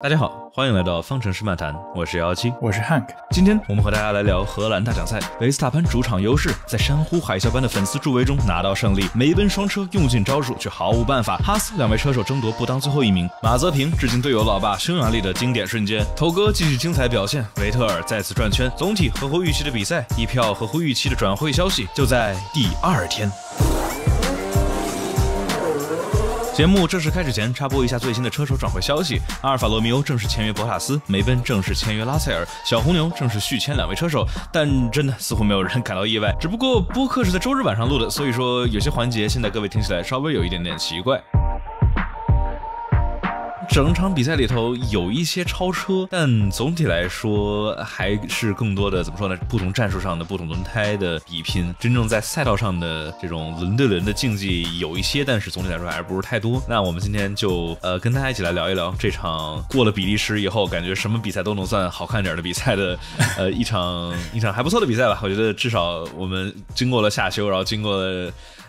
大家好，欢迎来到方程式漫谈，我是幺幺七，我是 Hank，今天我们和大家来聊荷兰大奖赛，维斯塔潘主场优势，在山呼海啸般的粉丝助威中拿到胜利，梅奔双车用尽招数却毫无办法，哈斯两位车手争夺不当最后一名，马泽平致敬队友老爸匈牙利的经典瞬间，头哥继续精彩表现，维特尔再次转圈，总体合乎预期的比赛，一票合乎预期的转会消息就在第二天。节目正式开始前，插播一下最新的车手转会消息：阿尔法罗密欧正式签约博塔斯，梅奔正式签约拉塞尔，小红牛正式续签两位车手。但真的似乎没有人感到意外，只不过播客是在周日晚上录的，所以说有些环节现在各位听起来稍微有一点点奇怪。整场比赛里头有一些超车，但总体来说还是更多的怎么说呢？不同战术上的、不同轮胎的比拼，真正在赛道上的这种轮对轮的竞技有一些，但是总体来说还不是太多。那我们今天就呃跟大家一起来聊一聊这场过了比利时以后，感觉什么比赛都能算好看点的比赛的呃一场一场还不错的比赛吧。我觉得至少我们经过了夏休，然后经过。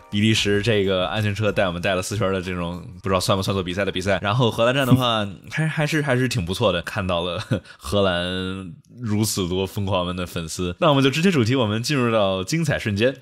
比利时这个安全车带我们带了四圈的这种，不知道算不算作比赛的比赛。然后荷兰站的话，还 还是还是挺不错的，看到了荷兰如此多疯狂们的粉丝。那我们就直接主题，我们进入到精彩瞬间。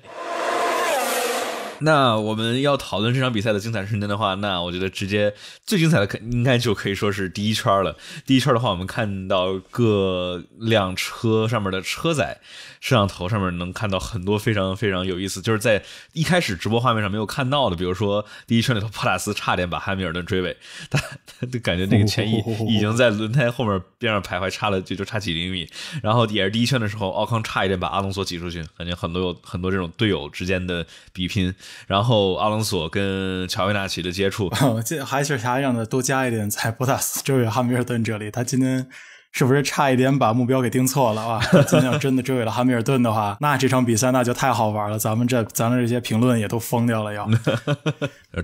那我们要讨论这场比赛的精彩瞬间的话，那我觉得直接最精彩的可应该就可以说是第一圈了。第一圈的话，我们看到各辆车上面的车载摄像头上面能看到很多非常非常有意思，就是在一开始直播画面上没有看到的，比如说第一圈里头，博塔斯差点把汉密尔顿追尾，他他就感觉那个前翼已经在轮胎后面边上徘徊，差了就就差几厘米。然后也是第一圈的时候，奥康差一点把阿隆索挤出去，感觉很多有很多这种队友之间的比拼。然后阿隆索跟乔维纳奇的接触，这还是啥样的？多加一点在博塔斯追尾汉密尔顿这里，他今天。是不是差一点把目标给定错了啊？今天真的追尾了汉密尔顿的话，那这场比赛那就太好玩了。咱们这咱们这些评论也都疯掉了，要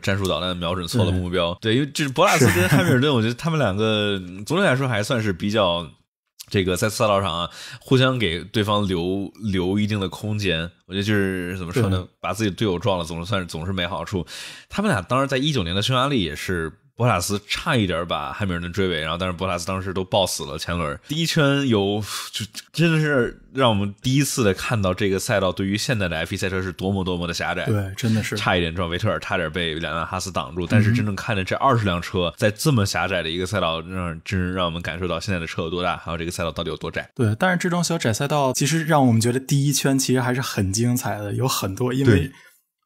战术导弹瞄准错了目标。对，因为这是博拉斯跟汉密尔顿，我觉得他们两个总体来说还算是比较这个在赛道上啊，互相给对方留留一定的空间。我觉得就是怎么说呢，把自己队友撞了，总是算是总是没好处。他们俩当时在一九年的匈牙利也是。博塔斯差一点把汉密尔顿追尾，然后但是博塔斯当时都抱死了前轮。第一圈有就真的是让我们第一次的看到这个赛道对于现在的 F1 赛车是多么多么的狭窄。对，真的是差一点撞维特尔，差点被两辆哈斯挡住。但是真正看着这二十辆车在这么狭窄的一个赛道，让真让我们感受到现在的车有多大，还有这个赛道到底有多窄。对，但是这种小窄赛道其实让我们觉得第一圈其实还是很精彩的，有很多因为。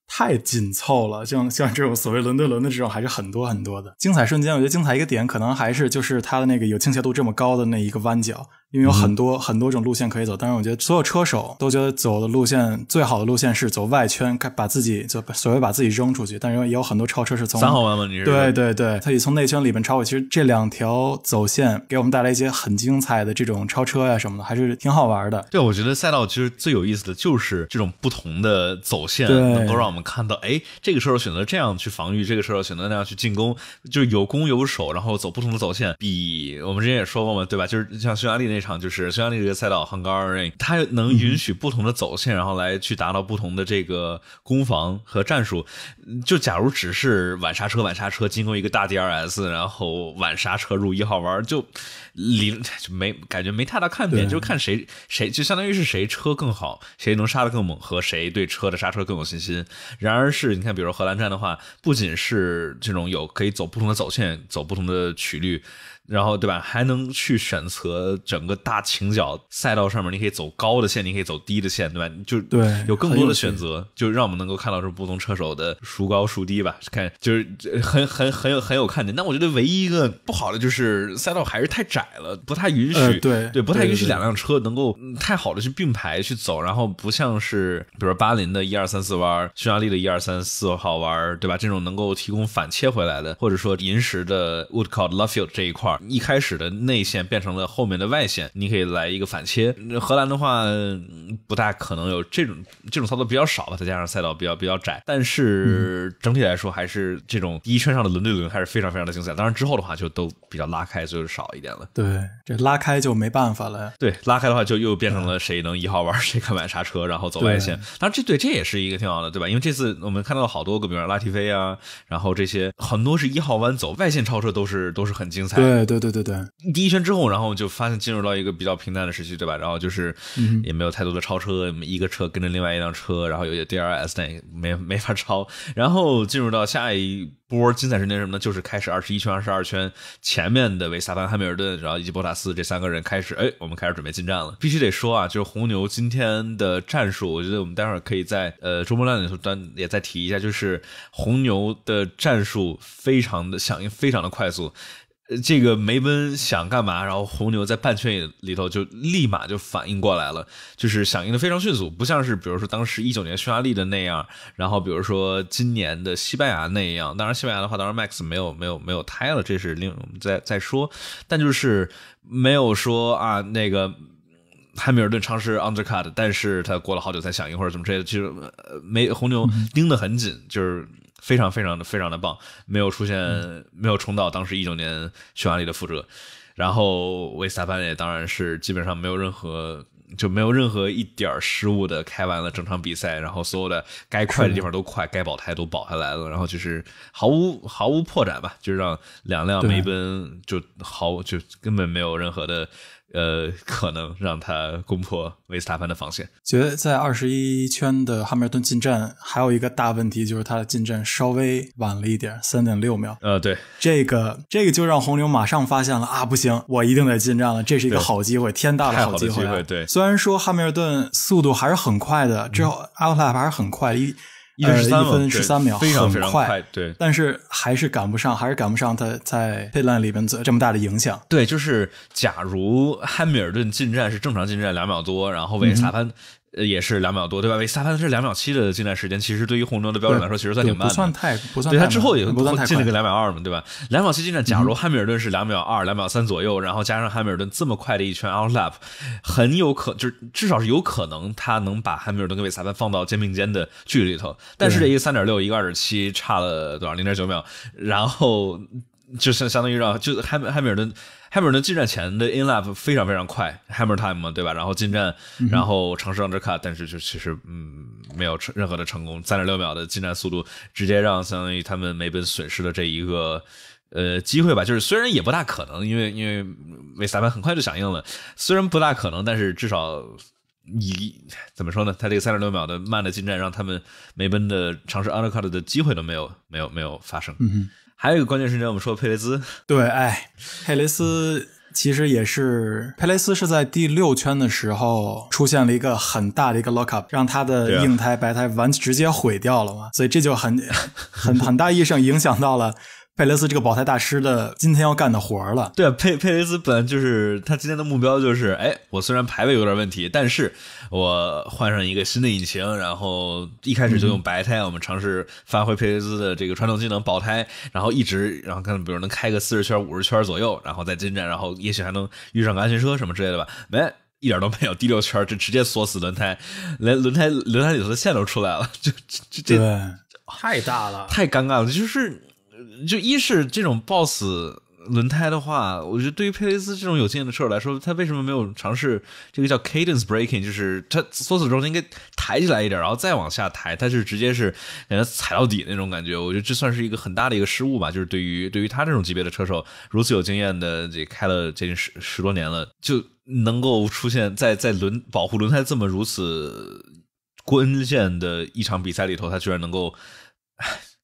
太紧凑了，像像这种所谓轮对轮的这种还是很多很多的精彩瞬间。我觉得精彩一个点，可能还是就是它的那个有倾斜度这么高的那一个弯角。因为有很多很多种路线可以走，但是我觉得所有车手都觉得走的路线最好的路线是走外圈，把自己就所谓把自己扔出去。但是也有很多超车是从三号弯吗？你是对对对，他也从内圈里面超过。其实这两条走线给我们带来一些很精彩的这种超车呀什么的，还是挺好玩的。对，我觉得赛道其实最有意思的就是这种不同的走线，能够让我们看到，哎，这个车手选择这样去防御，这个车手选择那样去进攻，就是有攻有守，然后走不同的走线，比我们之前也说过嘛，对吧？就是像匈牙利那。那场就是匈牙利这个赛道 h u n g r n 它能允许不同的走线，然后来去达到不同的这个攻防和战术。就假如只是晚刹车、晚刹车，经过一个大 DRS，然后晚刹车入一号弯，就零就没感觉没太大看点，就看谁谁就相当于是谁车更好，谁能刹的更猛，和谁对车的刹车更有信心。然而是你看，比如荷兰站的话，不仅是这种有可以走不同的走线，走不同的曲率。然后对吧，还能去选择整个大倾角赛道上面，你可以走高的线，你可以走低的线，对吧？就对有更多的选择，就让我们能够看到是不同车手的孰高孰低吧。看就是很很很有很有看点。但我觉得唯一一个不好的就是赛道还是太窄了，不太允许对对不太允许两辆车能够太好的去并排去走，然后不像是比如巴林的一二三四弯、匈牙利的一二三四号弯，对吧？这种能够提供反切回来的，或者说临时的 Woodcote Luffield 这一块。一开始的内线变成了后面的外线，你可以来一个反切。荷兰的话不大可能有这种这种操作比较少了，再加上赛道比较比较窄，但是整体来说还是这种第一圈上的轮对轮还是非常非常的精彩。当然之后的话就都比较拉开，就是少一点了。对，这拉开就没办法了呀。对，拉开的话就又变成了谁能一号弯谁敢买刹车，然后走外线。当然这对这也是一个挺好的，对吧？因为这次我们看到了好多个，比如拉提菲啊，然后这些很多是一号弯走外线超车，都是都是很精彩。对。对对对对，第一圈之后，然后就发现进入到一个比较平淡的时期，对吧？然后就是也没有太多的超车，一个车跟着另外一辆车，然后有些 DRS 但没没法超。然后进入到下一波精彩瞬间什么呢？就是开始二十一圈、二十二圈，前面的维萨塔潘、汉密尔顿，然后以及博塔斯这三个人开始，哎，我们开始准备进站了。必须得说啊，就是红牛今天的战术，我觉得我们待会儿可以在呃周末亮点时候单也再提一下，就是红牛的战术非常的响应，非常的快速。呃，这个梅奔想干嘛？然后红牛在半圈里头就立马就反应过来了，就是响应的非常迅速，不像是比如说当时一九年匈牙利的那样，然后比如说今年的西班牙那样。当然，西班牙的话，当然 Max 没有没有没有胎了，这是另再再说。但就是没有说啊，那个汉密尔顿尝试 Undercut，但是他过了好久才响应或者怎么的，其实没红牛盯得很紧，就是。非常非常的非常的棒，没有出现没有重蹈当时一九年匈牙利的覆辙，然后维斯塔潘也当然是基本上没有任何就没有任何一点失误的开完了整场比赛，然后所有的该快的地方都快，该保胎都保下来了，然后就是毫无毫无破绽吧，就让两辆梅奔就毫就根本没有任何的。呃，可能让他攻破维斯塔潘的防线。觉得在二十一圈的汉密尔顿进站，还有一个大问题就是他的进站稍微晚了一点，三点六秒。呃，对，这个这个就让红牛马上发现了啊，不行，我一定得进站了，这是一个好机会，天大的好机会。对，虽然说汉密尔顿速度还是很快的，之后阿布达还是很快一。一分十三秒，非常非常快。对，但是还是赶不上，还是赶不上他在佩兰里面这么大的影响。对，就是假如汉密尔顿进站是正常进站两秒多，然后为裁潘。也是两秒多，对吧？维斯塔潘是两秒七的进站时间，其实对于红牛的标准来说，其实算挺慢，不算太不算。对他之后也进了个两秒二嘛，对吧？两秒七进站，假如汉密尔顿是两秒二、两秒三左右，然后加上汉密尔顿这么快的一圈 out lap，很有可能就是至少是有可能他能把汉密尔顿跟维斯塔潘放到肩并肩的距离头，但是这一个三点六，一个二点七，差了多少？零点九秒，然后就相相当于让就汉汉密尔顿。Hammer n 进站前的 in lap 非常非常快，Hammer time 嘛，对吧？然后进站，然后尝试 u n d e r cut，但是就其实嗯，没有成任何的成功。三点六秒的进站速度，直接让相当于他们梅奔损失了这一个呃机会吧。就是虽然也不大可能，因为因为梅萨曼很快就响应了，虽然不大可能，但是至少你怎么说呢？他这个三点六秒的慢的进站，让他们梅奔的尝试 u n d e r cut 的机会都没有没有没有发生。嗯还有一个关键时间，我们说佩雷斯，对，哎，佩雷斯其实也是，佩雷斯是在第六圈的时候出现了一个很大的一个 lock up，让他的硬胎、白胎完直接毁掉了嘛，所以这就很 很很大意义上影响到了。佩雷斯这个保胎大师的今天要干的活儿了。对，佩佩雷斯本就是他今天的目标，就是哎，我虽然排位有点问题，但是我换上一个新的引擎，然后一开始就用白胎，我们尝试发挥佩雷斯的这个传统技能保胎，然后一直，然后看，比如能开个四十圈、五十圈左右，然后再进站，然后也许还能遇上个安全车什么之类的吧。没，一点都没有。第六圈就直接锁死轮胎，连轮胎轮胎里头的线都出来了，就这这太大了，太尴尬了，就是。就一是这种 boss 轮胎的话，我觉得对于佩雷斯这种有经验的车手来说，他为什么没有尝试这个叫 cadence breaking，就是他缩死中应该抬起来一点，然后再往下抬，他是直接是感觉踩到底那种感觉。我觉得这算是一个很大的一个失误吧。就是对于对于他这种级别的车手，如此有经验的，这开了接近十十多年了，就能够出现在在轮保护轮胎这么如此关键的一场比赛里头，他居然能够。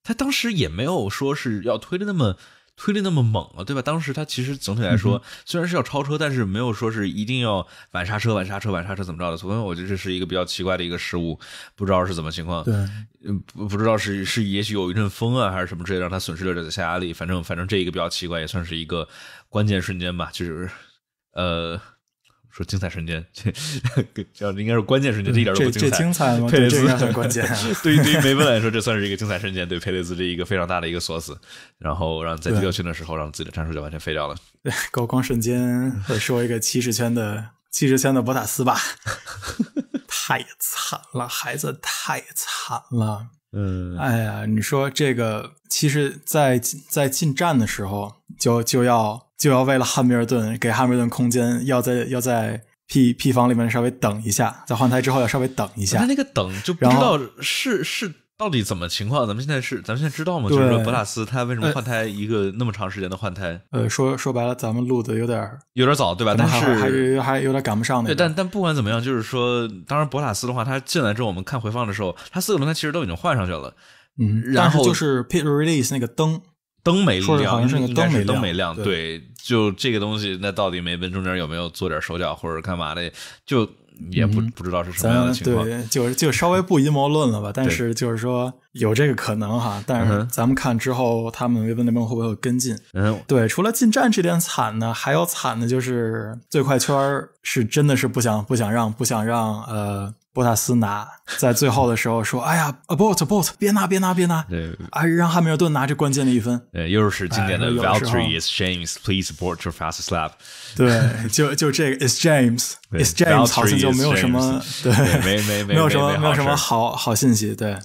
他当时也没有说是要推的那么推的那么猛啊，对吧？当时他其实总体来说虽然是要超车，但是没有说是一定要晚刹车、晚刹车、晚刹车怎么着的。所以我觉得这是一个比较奇怪的一个失误，不知道是怎么情况。对，不不知道是是也许有一阵风啊，还是什么之类让他损失了这个下压力。反正反正这一个比较奇怪，也算是一个关键瞬间吧。就是，呃。说精彩瞬间，这叫应该是关键瞬间，这一点都不精彩。这精彩吗？佩雷斯很关键。对于对于梅奔来说，这算是一个精彩瞬间。对佩雷斯这一个非常大的一个锁死，然后让在第六圈的时候，让自己的战术就完全废掉了。高光瞬间，会说一个七十圈的七十圈的博塔斯吧？太惨了，孩子太惨了。嗯，哎呀，你说这个，其实，在在进站的时候就就要。就要为了汉密尔顿给汉密尔顿空间，要在要在 P P 房里面稍微等一下，在换胎之后要稍微等一下。他那个等就不知道是是到底怎么情况？咱们现在是咱们现在知道吗？就是说博塔斯他为什么换胎一个那么长时间的换胎？呃，说说白了，咱们录的有点有点早，对吧？但是还是还有点赶不上。对，但但不管怎么样，就是说，当然博塔斯的话，他进来之后，我们看回放的时候，他四个轮胎其实都已经换上去了。嗯，然后就是 pit release 那个灯。灯没亮，应该是灯没亮。对，就这个东西，那到底没问中间有没有做点手脚或者干嘛的，就也不不知道是什么样的情况。对，就就稍微不阴谋论了吧，但是就是说。有这个可能哈，但是咱们看之后，他们微珍那边会不会跟进？嗯，对，除了进站这点惨呢，还有惨的就是最快圈是真的是不想不想让不想让呃波塔斯拿，在最后的时候说，哎呀，abort abort，别拿别拿别拿，啊，让汉密尔顿拿这关键的一分。又是经典的 v a l t e r i is James，a support your fastest lap。对，就就这个 is James，is James，好像就没有什么对，没没没有什么没有什么好好信息，对，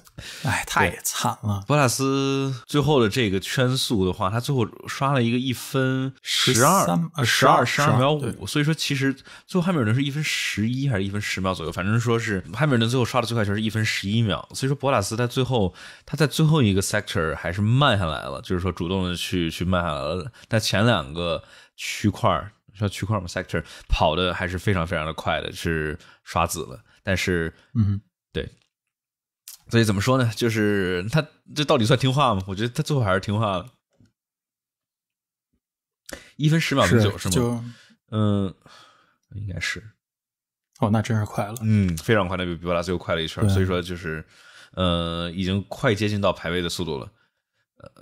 哎他。太惨了！博拉斯最后的这个圈速的话，他最后刷了一个一分十二十二十二秒五。所以说，其实最后汉密尔顿是一分十一还是一分十秒左右？反正说是汉密尔顿最后刷的最快圈是一分十一秒。所以说，博拉斯他最后他在最后一个 sector 还是慢下来了，就是说主动的去去慢下来了。但前两个区块儿叫区块嘛 sector 跑的还是非常非常的快的，是刷子了。但是，嗯，对。所以怎么说呢？就是他这到底算听话吗？我觉得他最后还是听话了，一分十秒十九是吗？嗯，应该是。哦，那真是快了。嗯，非常快，那比比巴拉最后快了一圈。所以说就是，呃，已经快接近到排位的速度了。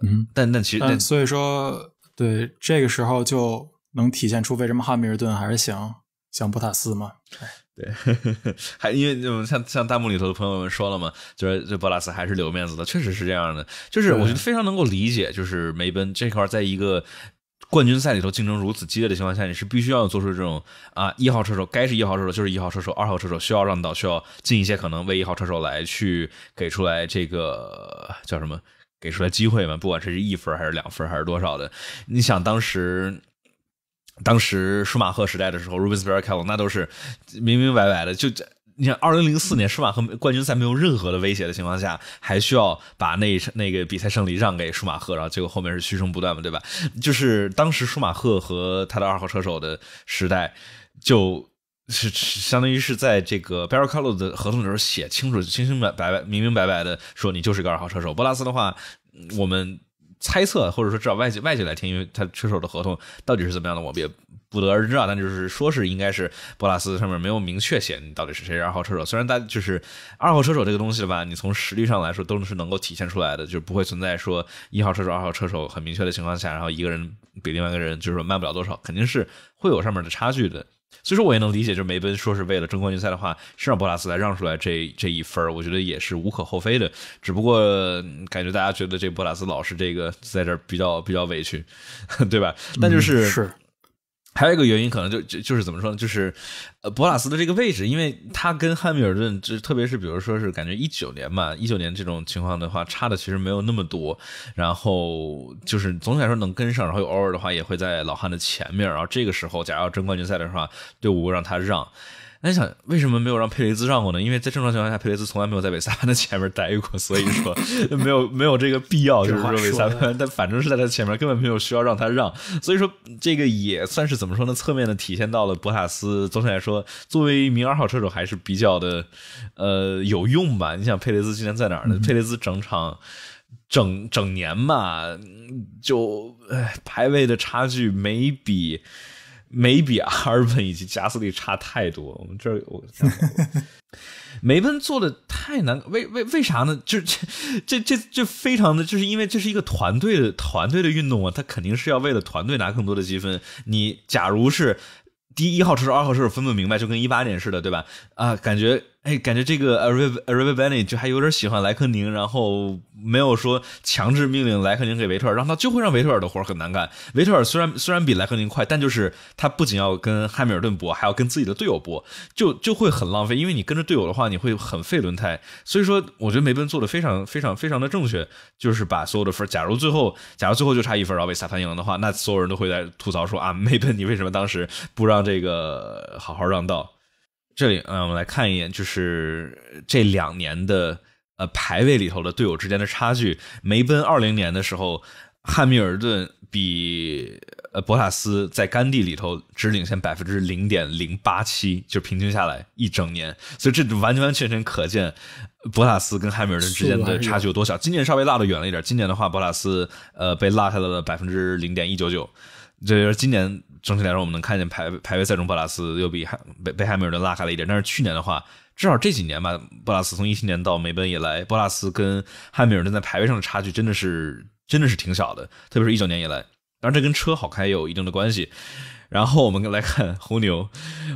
嗯，但但其实，所以说，对这个时候就能体现出为什么汉密尔顿还是想想博塔斯嘛。对，还因为像像弹幕里头的朋友们说了嘛，就是这博拉斯还是留面子的，确实是这样的。就是我觉得非常能够理解，就是梅奔这块，在一个冠军赛里头竞争如此激烈的情况下，你是必须要做出这种啊一号车手该是一号车手就是一号车手，二号车手需要让道，需要尽一些可能为一号车手来去给出来这个叫什么？给出来机会嘛，不管是一分还是两分还是多少的。你想当时。当时舒马赫时代的时候，Rubens Barrichello 那都是明明白白的，就你像二零零四年舒马赫冠军赛没有任何的威胁的情况下，还需要把那那个比赛胜利让给舒马赫，然后结果后面是嘘声不断嘛，对吧？就是当时舒马赫和他的二号车手的时代，就是相当于是在这个 Barrichello 的合同里头写清楚、清清白白、明明白白的说，你就是个二号车手。博拉斯的话，我们。猜测，或者说至少外界外界来听，因为他车手的合同到底是怎么样的，我们也不得而知啊。但就是说是应该是博拉斯上面没有明确写你到底是谁是二号车手。虽然大就是二号车手这个东西吧，你从实力上来说都是能够体现出来的，就是不会存在说一号车手、二号车手很明确的情况下，然后一个人比另外一个人就是说慢不了多少，肯定是会有上面的差距的。所以说，我也能理解，就是梅奔说是为了争冠军赛的话，是让博拉斯来让出来这这一分我觉得也是无可厚非的。只不过感觉大家觉得这博拉斯老是这个在这比较比较委屈，对吧？那就是是。还有一个原因，可能就就就是怎么说呢？就是，呃，博拉斯的这个位置，因为他跟汉密尔顿，就特别是比如说是感觉一九年吧，一九年这种情况的话，差的其实没有那么多。然后就是总体来说能跟上，然后偶尔的话也会在老汉的前面。然后这个时候，假如要争冠军赛的话，队伍让他让。那你想为什么没有让佩雷兹让过呢？因为在正常情况下，佩雷兹从来没有在韦萨潘的前面待过，所以说没有没有这个必要，就是说维塞潘，但反正是在他前面，根本没有需要让他让，所以说这个也算是怎么说呢？侧面的体现到了博塔斯，总体来说，作为一名二号车手，还是比较的呃有用吧？你想佩雷兹今年在哪儿呢？佩雷兹整场整整年嘛，就排位的差距没比。没比阿尔本以及加斯利差太多，我们这我梅奔做的太难，为为为啥呢？就是这这这这非常的就是因为这是一个团队的团队的运动啊，他肯定是要为了团队拿更多的积分。你假如是第一号车手、二号车手分不明白，就跟一八年似的，对吧？啊，感觉。哎，感觉这个 Arive a r i v b e n n 就还有点喜欢莱克宁，然后没有说强制命令莱克宁给维特尔，让他就会让维特尔的活很难干。维特尔虽然虽然比莱克宁快，但就是他不仅要跟汉密尔顿搏，还要跟自己的队友搏，就就会很浪费。因为你跟着队友的话，你会很费轮胎。所以说，我觉得梅奔做的非常非常非常的正确，就是把所有的分。假如最后假如最后就差一分，然后被萨潘赢的话，那所有人都会来吐槽说啊，梅奔你为什么当时不让这个好好让道？这里，嗯，我们来看一眼，就是这两年的，呃，排位里头的队友之间的差距。梅奔二零年的时候，汉密尔顿比呃博塔斯在甘地里头只领先百分之零点零八七，就平均下来一整年。所以这完完全全可见，博塔斯跟汉密尔顿之间的差距有多小。今年稍微落得远了一点，今年的话，博塔斯呃被落下了百分之零点一九九，这就是今年。整体来说，我们能看见排排位赛中，博拉斯又比被被汉密尔顿拉开了一点。但是去年的话，至少这几年吧，博拉斯从一七年到梅奔以来，博拉斯跟汉密尔顿在排位上的差距真的是真的是挺小的。特别是一九年以来，当然这跟车好开也有一定的关系。然后我们来看红牛，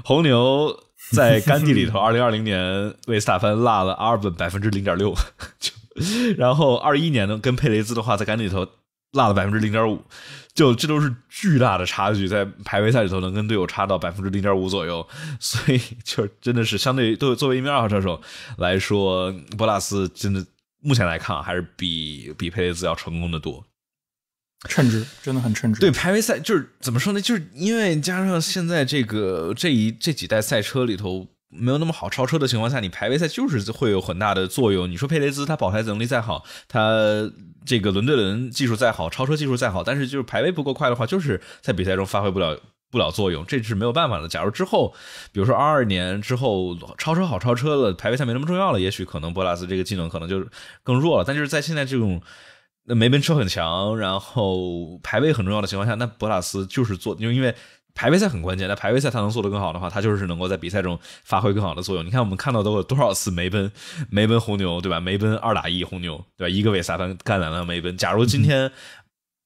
红牛在甘地里头，二零二零年为斯凡落了阿尔本百分之零点六，然后二一年呢，跟佩雷兹的话在甘地里头落了百分之零点五。就这都是巨大的差距，在排位赛里头能跟队友差到百分之零点五左右，所以就真的是相对于都作为一名二号车手来说，博拉斯真的目前来看还是比比佩雷斯要成功的多，称职，真的很称职。对排位赛就是怎么说呢？就是因为加上现在这个这一这几代赛车里头。没有那么好超车的情况下，你排位赛就是会有很大的作用。你说佩雷兹他保胎能力再好，他这个轮对轮技术再好，超车技术再好，但是就是排位不够快的话，就是在比赛中发挥不了不了作用，这是没有办法的。假如之后，比如说二二年之后超车好超车了，排位赛没那么重要了，也许可能博拉斯这个技能可能就更弱了。但就是在现在这种梅奔车很强，然后排位很重要的情况下，那博拉斯就是做，因为。排位赛很关键，那排位赛他能做得更好的话，他就是能够在比赛中发挥更好的作用。你看，我们看到都有多少次梅奔、梅奔红牛，对吧？梅奔二打一红牛，对吧？一个维萨翻干两辆梅奔。假如今天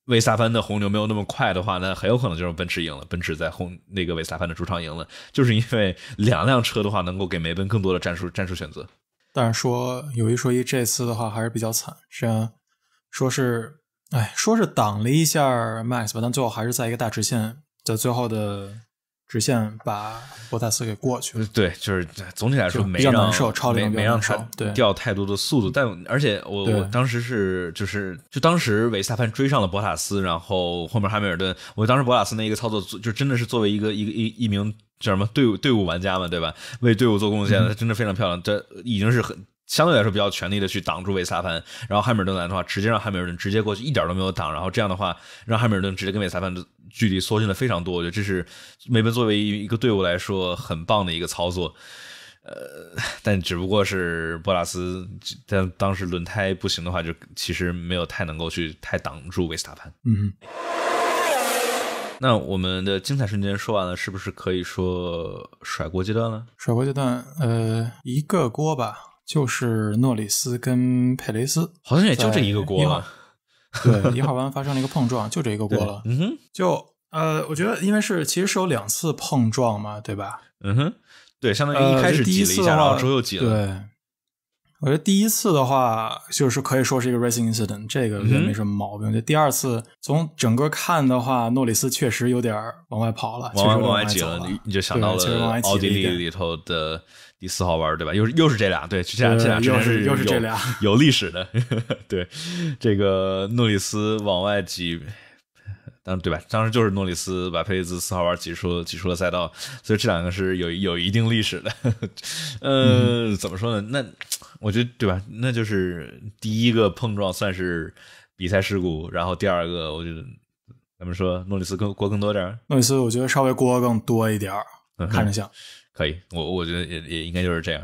维萨翻的红牛没有那么快的话，那很有可能就是奔驰赢了。奔驰在红那个维萨翻的主场赢了，就是因为两辆车的话，能够给梅奔更多的战术战术选择。但是说有一说一，这次的话还是比较惨，虽然说是哎，说是挡了一下 Max 吧，但最后还是在一个大直线。在最后的直线把博塔斯给过去了，对，就是总体来说没让没没让超掉太多的速度，但而且我我当时是就是就当时维斯塔潘追上了博塔斯，然后后面汉密尔顿，我当时博塔斯那一个操作就真的是作为一个一个一一名叫什么队伍队伍玩家嘛，对吧？为队伍做贡献的，他真的非常漂亮，这已经是很相对来说比较全力的去挡住维斯塔潘，然后汉密尔顿来的话，直接让汉密尔顿直接过去，一点都没有挡，然后这样的话让汉密尔顿直接跟维斯塔潘。距离缩进了非常多，我觉得这是梅奔作为一一个队伍来说很棒的一个操作，呃，但只不过是博拉斯，但当时轮胎不行的话，就其实没有太能够去太挡住维斯塔潘。嗯。那我们的精彩瞬间说完了，是不是可以说甩锅阶段了？甩锅阶段，呃，一个锅吧，就是诺里斯跟佩雷斯，好像也就这一个锅了。对一号弯发生了一个碰撞，就这一个锅了。嗯哼，就呃，我觉得因为是其实是有两次碰撞嘛，对吧？嗯哼，对，相当于一开始第一次碰撞之后又挤了。对，我觉得第一次的话就是可以说是一个 racing incident，这个没什么毛病。就第二次从整个看的话，诺里斯确实有点往外跑了，其实往外挤了。你就想到了奥地利里头的。第四号弯对吧？又是又是这俩，对，这俩这俩又是又是这俩有历史的，对，这个诺里斯往外挤，当对吧？当时就是诺里斯把佩雷兹四号弯挤出挤出了赛道，所以这两个是有有一定历史的。嗯，怎么说呢？那我觉得对吧？那就是第一个碰撞算是比赛事故，然后第二个，我觉得咱们说诺里斯更锅更多点儿。诺里斯，我觉得稍微锅更多一点儿，看着像。可以，我我觉得也也应该就是这样。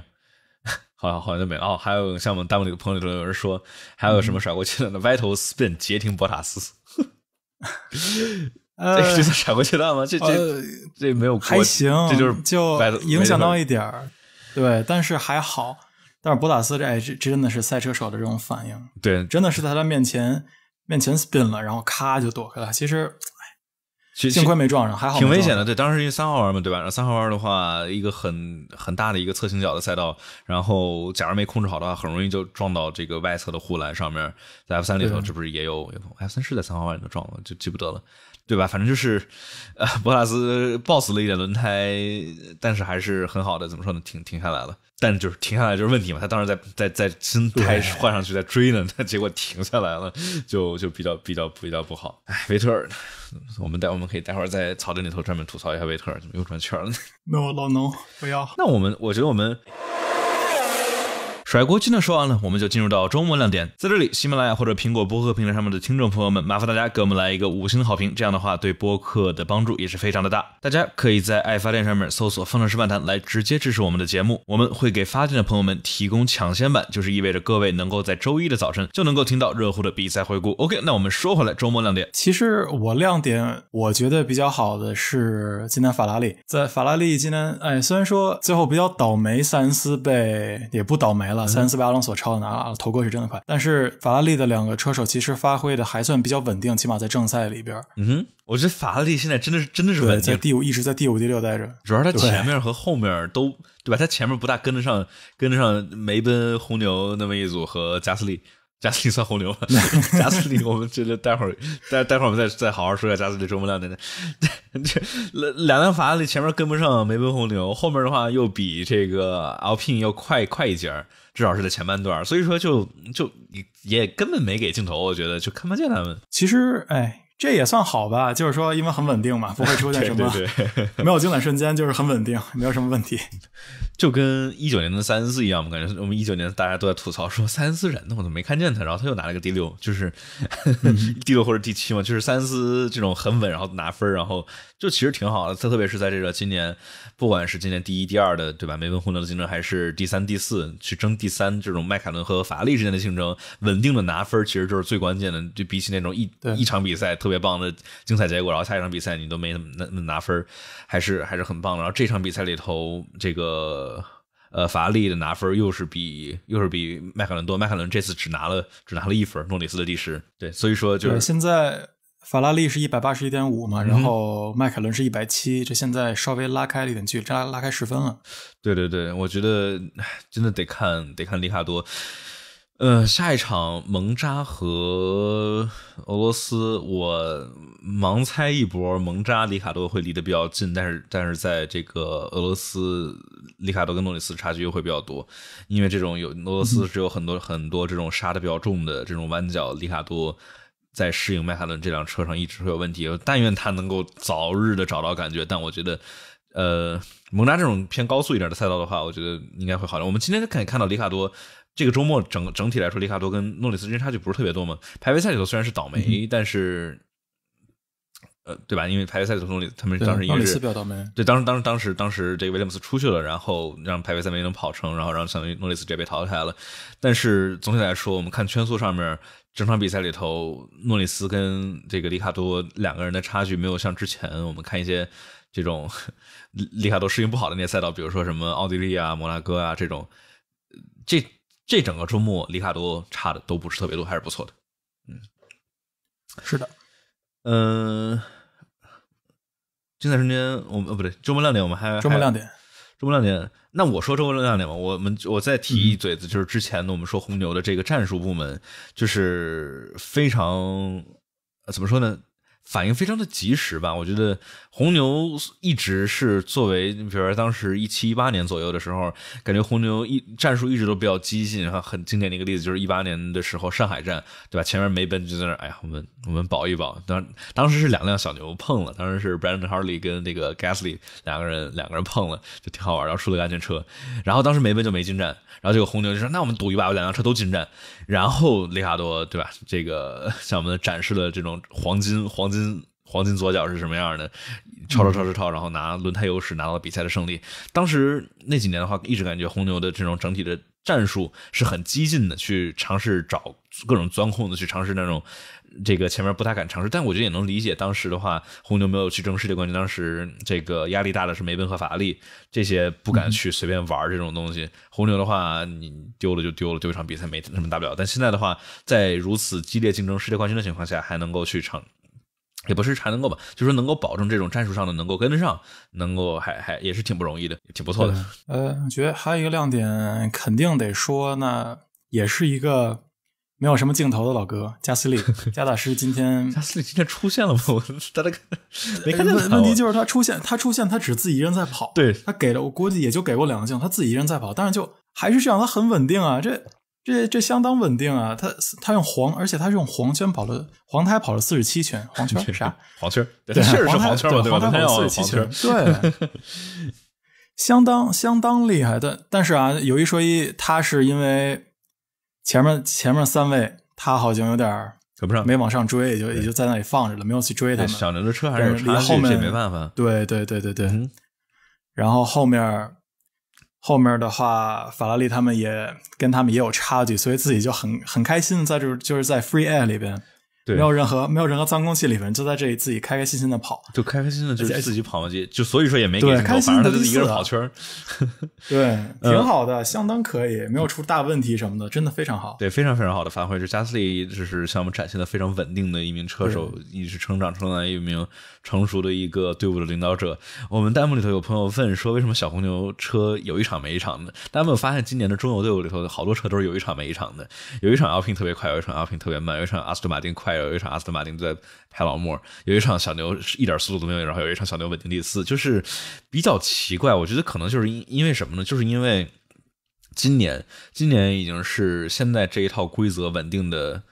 好，好像就没了哦。还有像我们弹幕里朋友里头有人说，还有什么甩过去蛋的歪头 spin 截停博塔斯，这这甩过去蛋吗？这这这没有还行，这就是就影响到一点儿。对，但是还好。但是博塔斯这哎，这这真的是赛车手的这种反应。对，真的是在他面前面前 spin 了，然后咔就躲开了。其实。幸亏没撞上，还好挺危险的。对，当时因为三号弯嘛，对吧？然后三号弯的话，一个很很大的一个侧倾角的赛道，然后假如没控制好的话，很容易就撞到这个外侧的护栏上面。在 F 三里头，这不是也有？F 三是在三号弯里头撞了，就记不得了。对吧？反正就是，呃，博纳斯爆死了一点轮胎，但是还是很好的。怎么说呢？停停下来了，但就是停下来就是问题嘛。他当时在在在新胎换上去在追呢，他 结果停下来了，就就比较比较比较不好。哎，维特尔，我们待我们可以待会儿在草堆里头专门吐槽一下维特尔怎么又转圈了。那我老农不要。那我们我觉得我们。甩锅君的说完了，我们就进入到周末亮点。在这里，喜马拉雅或者苹果播客平台上面的听众朋友们，麻烦大家给我们来一个五星好评，这样的话对播客的帮助也是非常的大。大家可以在爱发电上面搜索“方程式漫谈”来直接支持我们的节目，我们会给发电的朋友们提供抢先版，就是意味着各位能够在周一的早晨就能够听到热乎的比赛回顾。OK，那我们说回来周末亮点，其实我亮点我觉得比较好的是今天法拉利，在法拉利今天，哎，虽然说最后比较倒霉，塞恩斯被也不倒霉了。三四百，阿隆索超拿了？头哥是真的快，但是法拉利的两个车手其实发挥的还算比较稳定，起码在正赛里边。嗯，我觉得法拉利现在真的是真的是稳定，第五一直在第五第六待着，主要他前面和后面都对吧？他前面不大跟得上，跟得上梅奔、红牛那么一组和加斯利。加斯利算红牛，加 斯利，我们觉得待会儿，待待会儿我们再再好好说一下加斯利周文亮，那那两辆法拉利前面跟不上梅奔红牛，后面的话又比这个 Alpine 要快快一截至少是在前半段，所以说就就也根本没给镜头，我觉得就看不见他们。其实，哎。这也算好吧，就是说，因为很稳定嘛，不会出现 什么 没有精彩瞬间，就是很稳定，没有什么问题。就跟一九年的三四一样，我感觉我们一九年大家都在吐槽说三四人呢，我怎么没看见他？然后他又拿了个第六，就是 第六或者第七嘛，就是三四这种很稳，然后拿分，然后。就其实挺好的，特特别是在这个今年，不管是今年第一、第二的，对吧？梅奔、混牛的竞争，还是第三、第四去争第三，这种迈凯伦和法拉利之间的竞争，稳定的拿分，其实就是最关键的。就比起那种一一场比赛特别棒的精彩结果，然后下一场比赛你都没拿拿分，还是还是很棒的。然后这场比赛里头，这个呃法拉利的拿分又是比又是比迈凯伦多，迈凯伦这次只拿了只拿了一分，诺里斯的第十。对，所以说就是现在。法拉利是一百八十一点五嘛，然后迈凯伦是一百七，这现在稍微拉开了一点距离，拉拉开十分了。对对对，我觉得真的得看得看里卡多。呃，下一场蒙扎和俄罗斯，我盲猜一波蒙扎里卡多会离得比较近，但是但是在这个俄罗斯，里卡多跟诺里斯差距又会比较多，因为这种有俄罗斯是有很多很多这种刹的比较重的这种弯角里卡多。在适应迈凯伦这辆车上一直会有问题，但愿他能够早日的找到感觉。但我觉得，呃，蒙扎这种偏高速一点的赛道的话，我觉得应该会好我们今天可以看到里卡多，这个周末整整体来说，里卡多跟诺里斯之间差距不是特别多嘛？排位赛里头虽然是倒霉，但是，呃，对吧？因为排位赛里头，他们当时一日，诺比较倒霉。对，当时当时当时当时这个威廉姆斯出去了，然后让排位赛没能跑成，然后让相当于诺里斯直接被淘汰了。但是总体来说，我们看圈速上面。整场比赛里头，诺里斯跟这个里卡多两个人的差距没有像之前我们看一些这种里卡多适应不好的那些赛道，比如说什么奥地利啊、摩纳哥啊这种。这这整个周末里卡多差的都不是特别多，还是不错的。嗯，是的。嗯，精彩瞬间我们呃不对，周末亮点我们还周末亮点。中能亮点，那我说中国亮点吧，我们我再提一嘴子，就是之前呢，我们说红牛的这个战术部门，就是非常，怎么说呢？反应非常的及时吧？我觉得红牛一直是作为，你比如说当时一七一八年左右的时候，感觉红牛一战术一直都比较激进，哈，很经典的一个例子就是一八年的时候上海站，对吧？前面梅奔就在那，哎呀，我们我们保一保，当当时是两辆小牛碰了，当时是 Brandon Harley 跟这个 Gasly 两个人两个人碰了，就挺好玩，然后出了个安全车，然后当时梅奔就没进站，然后这个红牛就说那我们赌一把，我两辆车都进站，然后雷卡多对吧？这个向我们展示了这种黄金黄。金黄金左脚是什么样的？超超超超超，然后拿轮胎优势拿到比赛的胜利。当时那几年的话，一直感觉红牛的这种整体的战术是很激进的，去尝试找各种钻空子，去尝试那种这个前面不太敢尝试。但我觉得也能理解，当时的话，红牛没有去争世界冠军，当时这个压力大的是梅奔和法拉利，这些不敢去随便玩这种东西。红牛的话，你丢了就丢了，丢一场比赛没什么大不了。但现在的话，在如此激烈竞争世界冠军的情况下，还能够去尝。也不是还能够吧，就说能够保证这种战术上的能够跟得上，能够还还也是挺不容易的，挺不错的。呃，我觉得还有一个亮点，肯定得说呢，也是一个没有什么镜头的老哥，加斯利，加大师今天加斯利今天出现了，我咋的没看见？问题就是他出现，他出现，他只自己一人在跑，对他给了我估计也就给过两个镜，他自己一人在跑，但是就还是这样，他很稳定啊，这。这这相当稳定啊！他他用黄，而且他是用黄圈跑了，黄胎跑了四十七圈，黄圈啥？黄圈，确实是黄圈对黄胎跑了四十七圈，对，相当相当厉害。的。但是啊，有一说一，他是因为前面前面三位，他好像有点跟不上，没往上追，也就也就在那里放着了，没有去追他们。小牛的车还是后面没办法，对对对对对。然后后面。后面的话，法拉利他们也跟他们也有差距，所以自己就很很开心，在这就是在 Free Air 里边。没有任何没有任何脏空气里面，就在这里自己开开心心的跑，就开开心心的就是自己跑过就就所以说也没给什么，反而就一个人跑圈 对，挺好的，相当可以，没有出大问题什么的，真的非常好，对，非常非常好的发挥，是加斯利，就是向我们展现的非常稳定的一名车手，一直成长成了一名成熟的一个队伍的领导者。我们弹幕里头有朋友问说，为什么小红牛车有一场没一场的？大家没有发现今年的中游队伍里头好多车都是有一场没一场的，有一场阿平特别快，有一场阿平特别慢，有一场阿斯顿马丁快。有一场阿斯顿马丁在排老末，有一场小牛一点速度都没有，然后有一场小牛稳定第四，就是比较奇怪。我觉得可能就是因因为什么呢？就是因为今年，今年已经是现在这一套规则稳定的。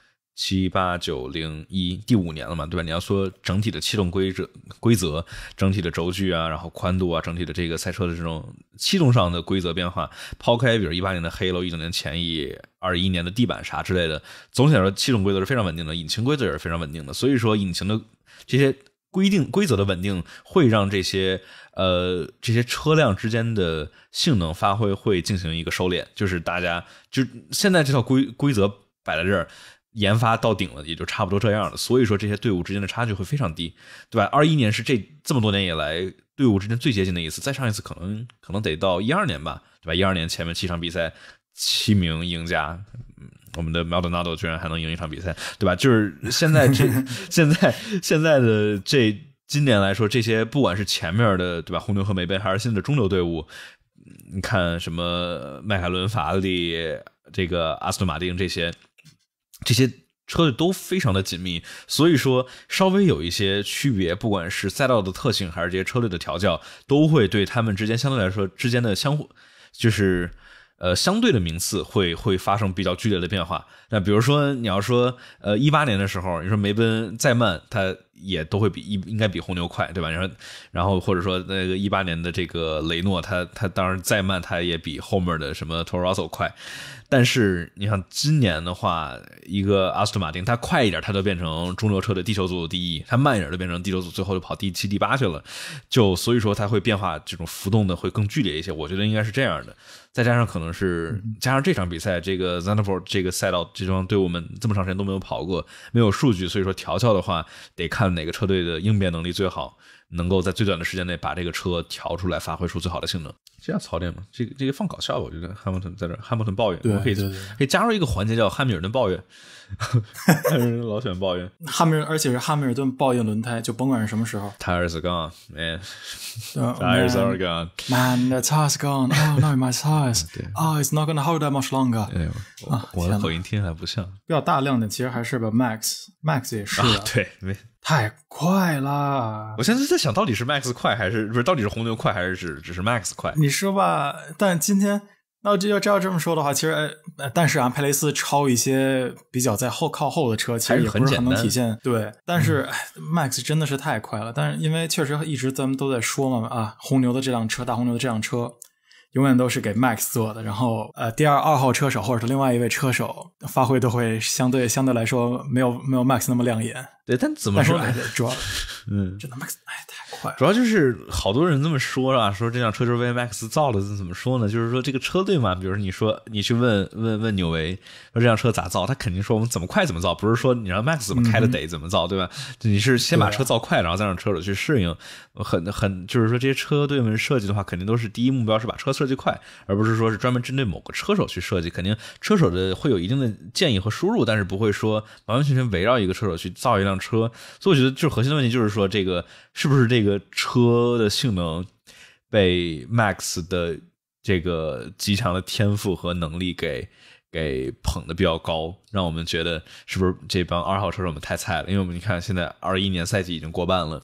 七八九零一第五年了嘛，对吧？你要说整体的气动规则规则，整体的轴距啊，然后宽度啊，整体的这个赛车的这种气动上的规则变化，抛开比如一八年的黑楼，一九年前翼，二一年的地板啥之类的，总体来说气动规则是非常稳定的，引擎规则也是非常稳定的。所以说，引擎的这些规定规则的稳定，会让这些呃这些车辆之间的性能发挥会进行一个收敛，就是大家就现在这套规规则摆在这儿。研发到顶了，也就差不多这样了。所以说，这些队伍之间的差距会非常低，对吧？二一年是这这么多年以来队伍之间最接近的一次，再上一次可能可能得到一二年吧，对吧？一二年前面七场比赛七名赢家，我们的 Maldonado 居然还能赢一场比赛，对吧？就是现在这 现在现在的这今年来说，这些不管是前面的对吧，红牛和梅奔，还是现在的中流队伍，你看什么迈凯伦、法拉利、这个阿斯顿马丁这些。这些车队都非常的紧密，所以说稍微有一些区别，不管是赛道的特性还是这些车队的调教，都会对他们之间相对来说之间的相互，就是，呃，相对的名次会会发生比较剧烈的变化。那比如说，你要说，呃，一八年的时候，你说梅奔再慢，它也都会比一应该比红牛快，对吧？然后，然后或者说那个一八年的这个雷诺，它它当然再慢，它也比后面的什么 t o r 托罗 o 快。但是，你像今年的话，一个阿斯顿马丁，它快一点他它就变成中流车的地球组第一；它慢一点就变成地球组最后就跑第七、第八去了。就所以说，它会变化这种浮动的会更剧烈一些。我觉得应该是这样的。再加上可能是加上这场比赛，这个 z a n f o r d 这个赛道，这双对我们这么长时间都没有跑过，没有数据，所以说调校的话得看。哪个车队的应变能力最好，能够在最短的时间内把这个车调出来，发挥出最好的性能？这样槽点吗？这个这个放搞笑吧，我觉得汉密尔顿在这儿，汉密尔顿抱怨，我们可以可以加入一个环节叫汉密尔顿抱怨。老喜欢抱怨，汉密尔，而且是汉密尔顿抱怨轮胎，就甭管是什么时候，Tires are gone, man. Tires are gone, man. The tires are gone. Oh no, my tires. Oh, it's not going to hold that much longer. 我的口音听还不像。比较大量的其实还是 Max，Max 也是。对，没太快了。我现在在想到底是 Max 快还是不是？到底是红牛快还是只只是 Max 快？你说吧。但今天。那就要这这么说的话，其实，但是啊，佩雷斯超一些比较在后靠后的车，其实也不是很能体现。对，但是 Max 真的是太快了。但是因为确实一直咱们都在说嘛啊，红牛的这辆车，大红牛的这辆车，永远都是给 Max 做的。然后呃，第二二号车手或者是另外一位车手发挥都会相对相对来说没有没有 Max 那么亮眼。对，但怎么说呢？主要，嗯，这 Max 哎太快，主要就是好多人这么说啊，说这辆车就是为 Max 造的。怎么说呢？就是说这个车队嘛，比如说你说你去问问问纽维说这辆车咋造，他肯定说我们怎么快怎么造，不是说你让 Max 怎么开的得怎么造，对吧？你是先把车造快，然后再让车手去适应。很很就是说这些车队们设计的话，肯定都是第一目标是把车设计快，而不是说是专门针对某个车手去设计。肯定车手的会有一定的建议和输入，但是不会说完完全全围绕一个车手去造一辆。车，所以我觉得就是核心的问题，就是说这个是不是这个车的性能被 Max 的这个极强的天赋和能力给给捧得比较高，让我们觉得是不是这帮二号车手们太菜了？因为我们你看，现在二一年赛季已经过半了，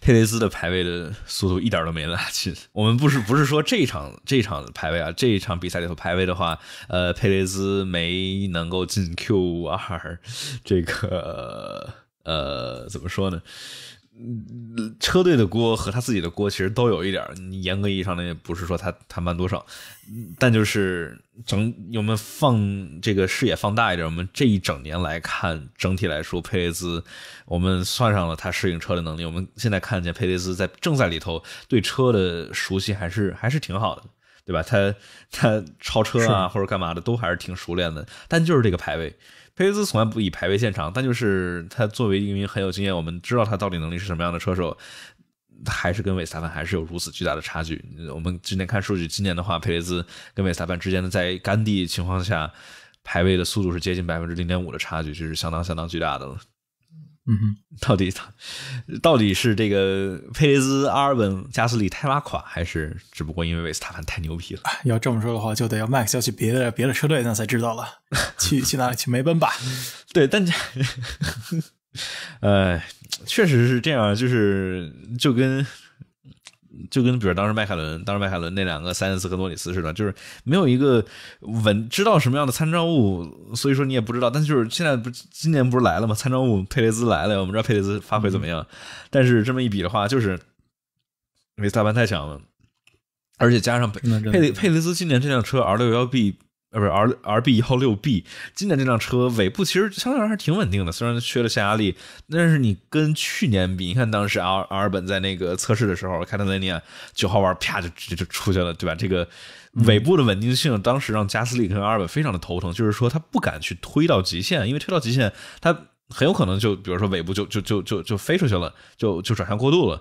佩雷兹的排位的速度一点都没拉近。我们不是不是说这一场这一场排位啊，这一场比赛里头排位的话，呃，佩雷兹没能够进 Q 二，这个。呃，怎么说呢？车队的锅和他自己的锅其实都有一点。严格意义上呢，也不是说他他慢多少，但就是整，我们放这个视野放大一点，我们这一整年来看，整体来说，佩雷兹，我们算上了他适应车的能力，我们现在看见佩雷兹在正在里头对车的熟悉还是还是挺好的，对吧？他他超车啊或者干嘛的都还是挺熟练的，但就是这个排位。佩雷兹从来不以排位见长，但就是他作为一名很有经验，我们知道他到底能力是什么样的车手，还是跟韦斯塔潘还是有如此巨大的差距。我们今年看数据，今年的话，佩雷兹跟韦斯塔潘之间的在干地情况下排位的速度是接近百分之零点五的差距，就是相当相当巨大的了。嗯，到底到底是这个佩雷兹、阿尔本、加斯里太拉垮，还是只不过因为维斯塔潘太牛皮了？要这么说的话，就得要麦克斯去别的别的车队，那才知道了。去去哪里去梅奔吧？对，但这，呃，确实是这样，就是就跟。就跟比如当时迈凯伦，当时迈凯伦那两个塞恩斯和诺里斯似的，就是没有一个稳知道什么样的参照物，所以说你也不知道。但是就是现在不今年不是来了吗？参照物佩雷兹来了，我们知道佩雷兹发挥怎么样。但是这么一比的话，就是因为大盘太强了，而且加上佩佩雷佩雷兹今年这辆车 R 六幺 B。呃，不是 R R B 幺六 B，今年这辆车尾部其实相对来说还是挺稳定的，虽然缺了下压力，但是你跟去年比，你看当时阿尔阿尔本在那个测试的时候，卡雷尼亚九号弯啪就直接就出去了，对吧？这个尾部的稳定性当时让加斯利跟阿尔本非常的头疼，就是说他不敢去推到极限，因为推到极限他很有可能就比如说尾部就就就就就飞出去了，就就转向过度了，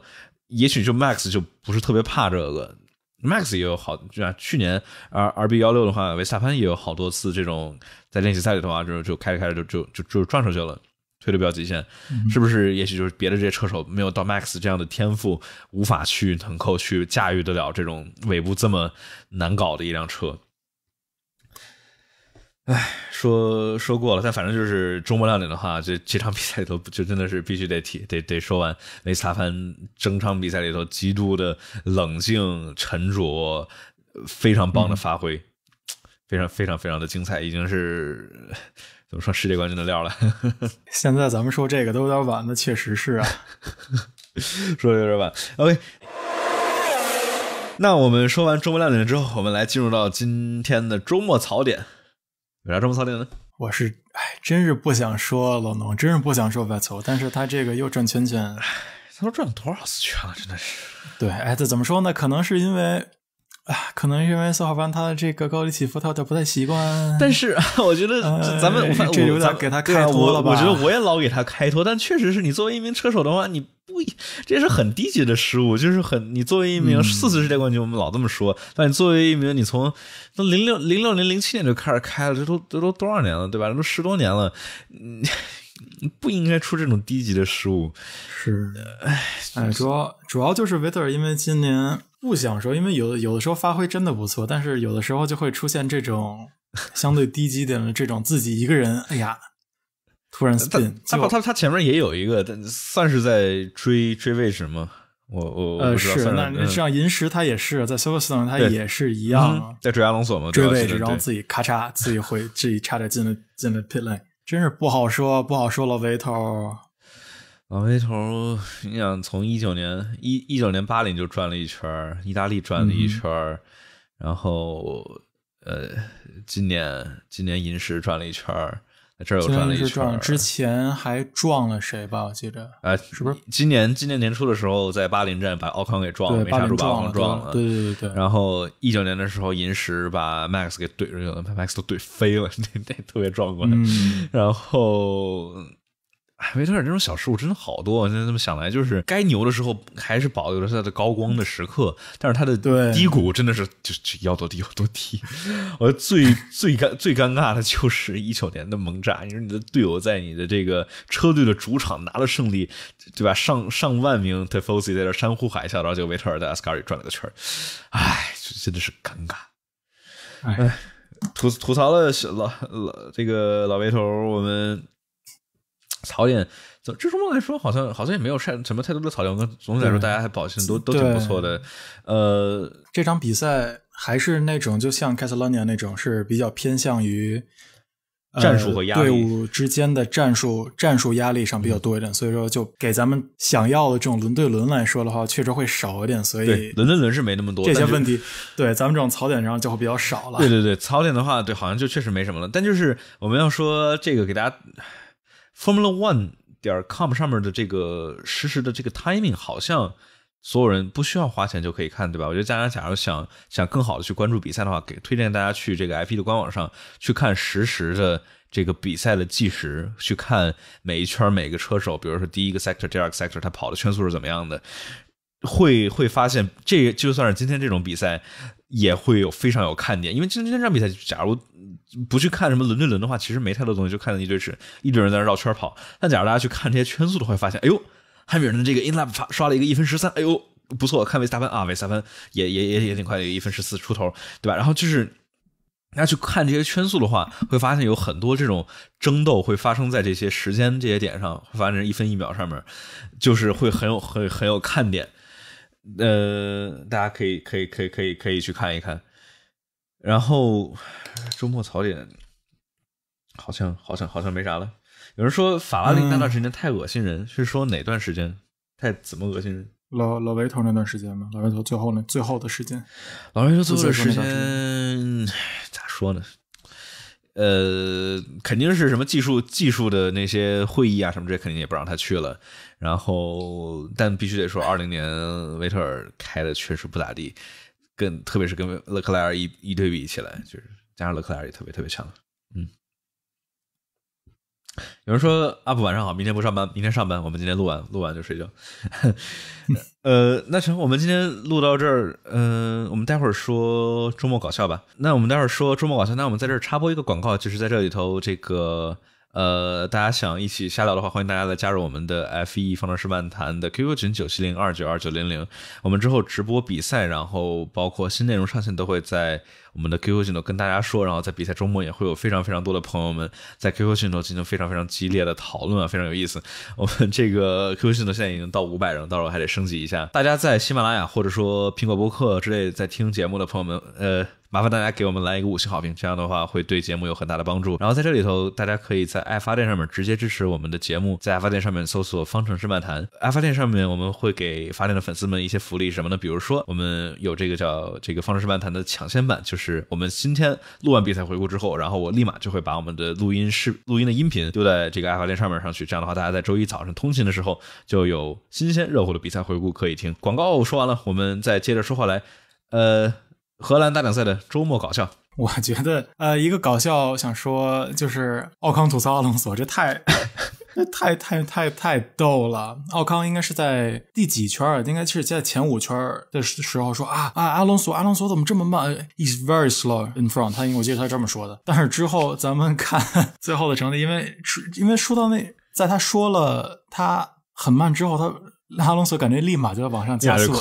也许就 Max 就不是特别怕这个。Max 也有好，就像去年 R r B 幺六的话，维萨潘也有好多次这种在练习赛里头啊，就就开着开着就就就就撞出去了，推的比较极限，是不是？也许就是别的这些车手没有到 Max 这样的天赋，无法去能够去驾驭得了这种尾部这么难搞的一辆车。唉，说说过了，但反正就是周末亮点的话，这这场比赛里头就真的是必须得提，得得说完。雷斯塔潘整场比赛里头极度的冷静沉着，非常棒的发挥，非常非常非常的精彩，已经是怎么说世界冠军的料了。现在咱们说这个都有点晚，那确实是啊，说有点晚。OK，那我们说完周末亮点之后，我们来进入到今天的周末槽点。为啥这么操练呢？我是哎，真是不想说老农，真是不想说白球，但是他这个又转圈圈，他都转了多少次圈了？真的是，对，哎，这怎么说呢？可能是因为。啊，可能是因为四号班他的这个高低起伏，他有点不太习惯。但是 我觉得咱们这有点给他开脱了吧？我觉得我也老给他开脱，但确实是你作为一名车手的话，你不，这是很低级的失误，就是很你作为一名四次世界冠军，我们老这么说。但你作为一名，你从从零六零六年零七年就开始开了，这都这都多少年了，对吧？都十多年了，你不应该出这种低级的失误。是，哎，主要主要就是维特尔，因为今年。不想说，因为有有的时候发挥真的不错，但是有的时候就会出现这种相对低级点的这种自己一个人，哎呀，突然定他他他他前面也有一个，但算是在追追位置吗？我我呃是那这样银石他也是在 s u r f a e 上他也是一样在追阿隆索嘛追位，然后自己咔嚓自己回自己差点进了进了 pit lane，真是不好说不好说了维头老黑头，你想从一九年一一九年巴林就转了一圈意大利转了一圈然后呃，今年今年银石转了一圈这儿又转了一圈之前还撞了谁吧？我记着。哎，是不是？今年今年年初的时候，在巴林站把奥康给撞了，没刹住把奥康撞了。对对对对。然后一九年的时候，银石把 Max 给怼出去了，把 Max 都怼飞了，那那特别壮观。然后。维特尔这种小失误真的好多，现在这么想来，就是该牛的时候还是保留了他的高光的时刻，但是他的低谷真的是就就要多低有多低。我最最尴最尴尬的就是一九年的猛炸。你说你的队友在你的这个车队的主场拿了胜利，对吧？上上万名 t e f o s i 在这山呼海啸，然后就维特尔在 a s c a r r 转了个圈哎，这真的是尴尬。哎，吐吐槽了老老这个老白头，我们。槽点，就蜘蛛梦来说，好像好像也没有晒什么太多的槽点。跟总体来说，大家还保持都都挺不错的。呃，这场比赛还是那种，就像 Catalonia 那种，是比较偏向于战术和压力队伍之间的战术战术压力上比较多一点。所以说，就给咱们想要的这种轮对轮来说的话，确实会少一点。所以轮对轮是没那么多这些问题。对咱们这种槽点上就会比较少了。对对对，槽点的话，对好像就确实没什么了。但就是我们要说这个给大家。Formula One 点 com 上面的这个实时的这个 timing 好像所有人不需要花钱就可以看，对吧？我觉得大家假如想想更好的去关注比赛的话，给推荐大家去这个 F1 的官网上去看实时的这个比赛的计时，去看每一圈每个车手，比如说第一个 sector，第二个 sector，他跑的圈速是怎么样的，会会发现这就算是今天这种比赛。也会有非常有看点，因为今天这场比赛，假如不去看什么轮对轮的话，其实没太多东西，就看到一堆人一堆人在那绕圈跑。但假如大家去看这些圈速的话，会发现，哎呦，汉密尔顿这个 in lap 刷刷了一个一分十三，哎呦，不错，看维斯塔潘啊，维斯塔潘也也也也挺快，一分十四出头，对吧？然后就是大家去看这些圈速的话，会发现有很多这种争斗会发生在这些时间这些点上，会发生一分一秒上面，就是会很有很很有看点。呃，大家可以可以可以可以可以去看一看，然后周末槽点好像好像好像没啥了。有人说法拉利那段时间太恶心人，是说哪段时间太怎么恶心人？老老维头那段时间吗？老维头最后那最后的时间，老维头最后的时间咋说呢？呃，肯定是什么技术技术的那些会议啊，什么这肯定也不让他去了。然后，但必须得说，二零年维特尔开的确实不咋地，跟特别是跟勒克莱尔一一对比起来，就是加上勒克莱尔也特别特别强，嗯。有人说：“阿 p 晚上好，明天不上班，明天上班。我们今天录完，录完就睡觉。呃，那成，我们今天录到这儿，嗯，我们待会儿说周末搞笑吧。那我们待会儿说周末搞笑，那我们在这儿插播一个广告，就是在这里头这个。”呃，大家想一起瞎聊的话，欢迎大家来加入我们的 F.E. 方程式漫谈的 QQ 群九七零二九二九零零。我们之后直播比赛，然后包括新内容上线，都会在我们的 QQ 群头跟大家说。然后在比赛周末也会有非常非常多的朋友们在 QQ 群头进行非常非常激烈的讨论啊，非常有意思。我们这个 QQ 群头现在已经到五百人，到时候还得升级一下。大家在喜马拉雅或者说苹果播客之类在听节目的朋友们，呃。麻烦大家给我们来一个五星好评，这样的话会对节目有很大的帮助。然后在这里头，大家可以在爱发电上面直接支持我们的节目，在爱发电上面搜索“方程式漫谈”。爱发电上面我们会给发电的粉丝们一些福利什么呢？比如说我们有这个叫“这个方程式漫谈”的抢先版，就是我们今天录完比赛回顾之后，然后我立马就会把我们的录音视录音的音频丢在这个爱发电上面上去。这样的话，大家在周一早上通勤的时候就有新鲜热乎的比赛回顾可以听。广告说完了，我们再接着说话来，呃。荷兰大奖赛的周末搞笑，我觉得呃，一个搞笑想说就是奥康吐槽阿隆索，这太、太、太、太太逗了。奥康应该是在第几圈儿，应该是在前五圈儿的时候说啊啊，阿隆索，阿隆索怎么这么慢 i e s very slow in front。他我记得他这么说的。但是之后咱们看 最后的成绩，因为因为说到那，在他说了他很慢之后，他阿隆索感觉立马就要往上加速。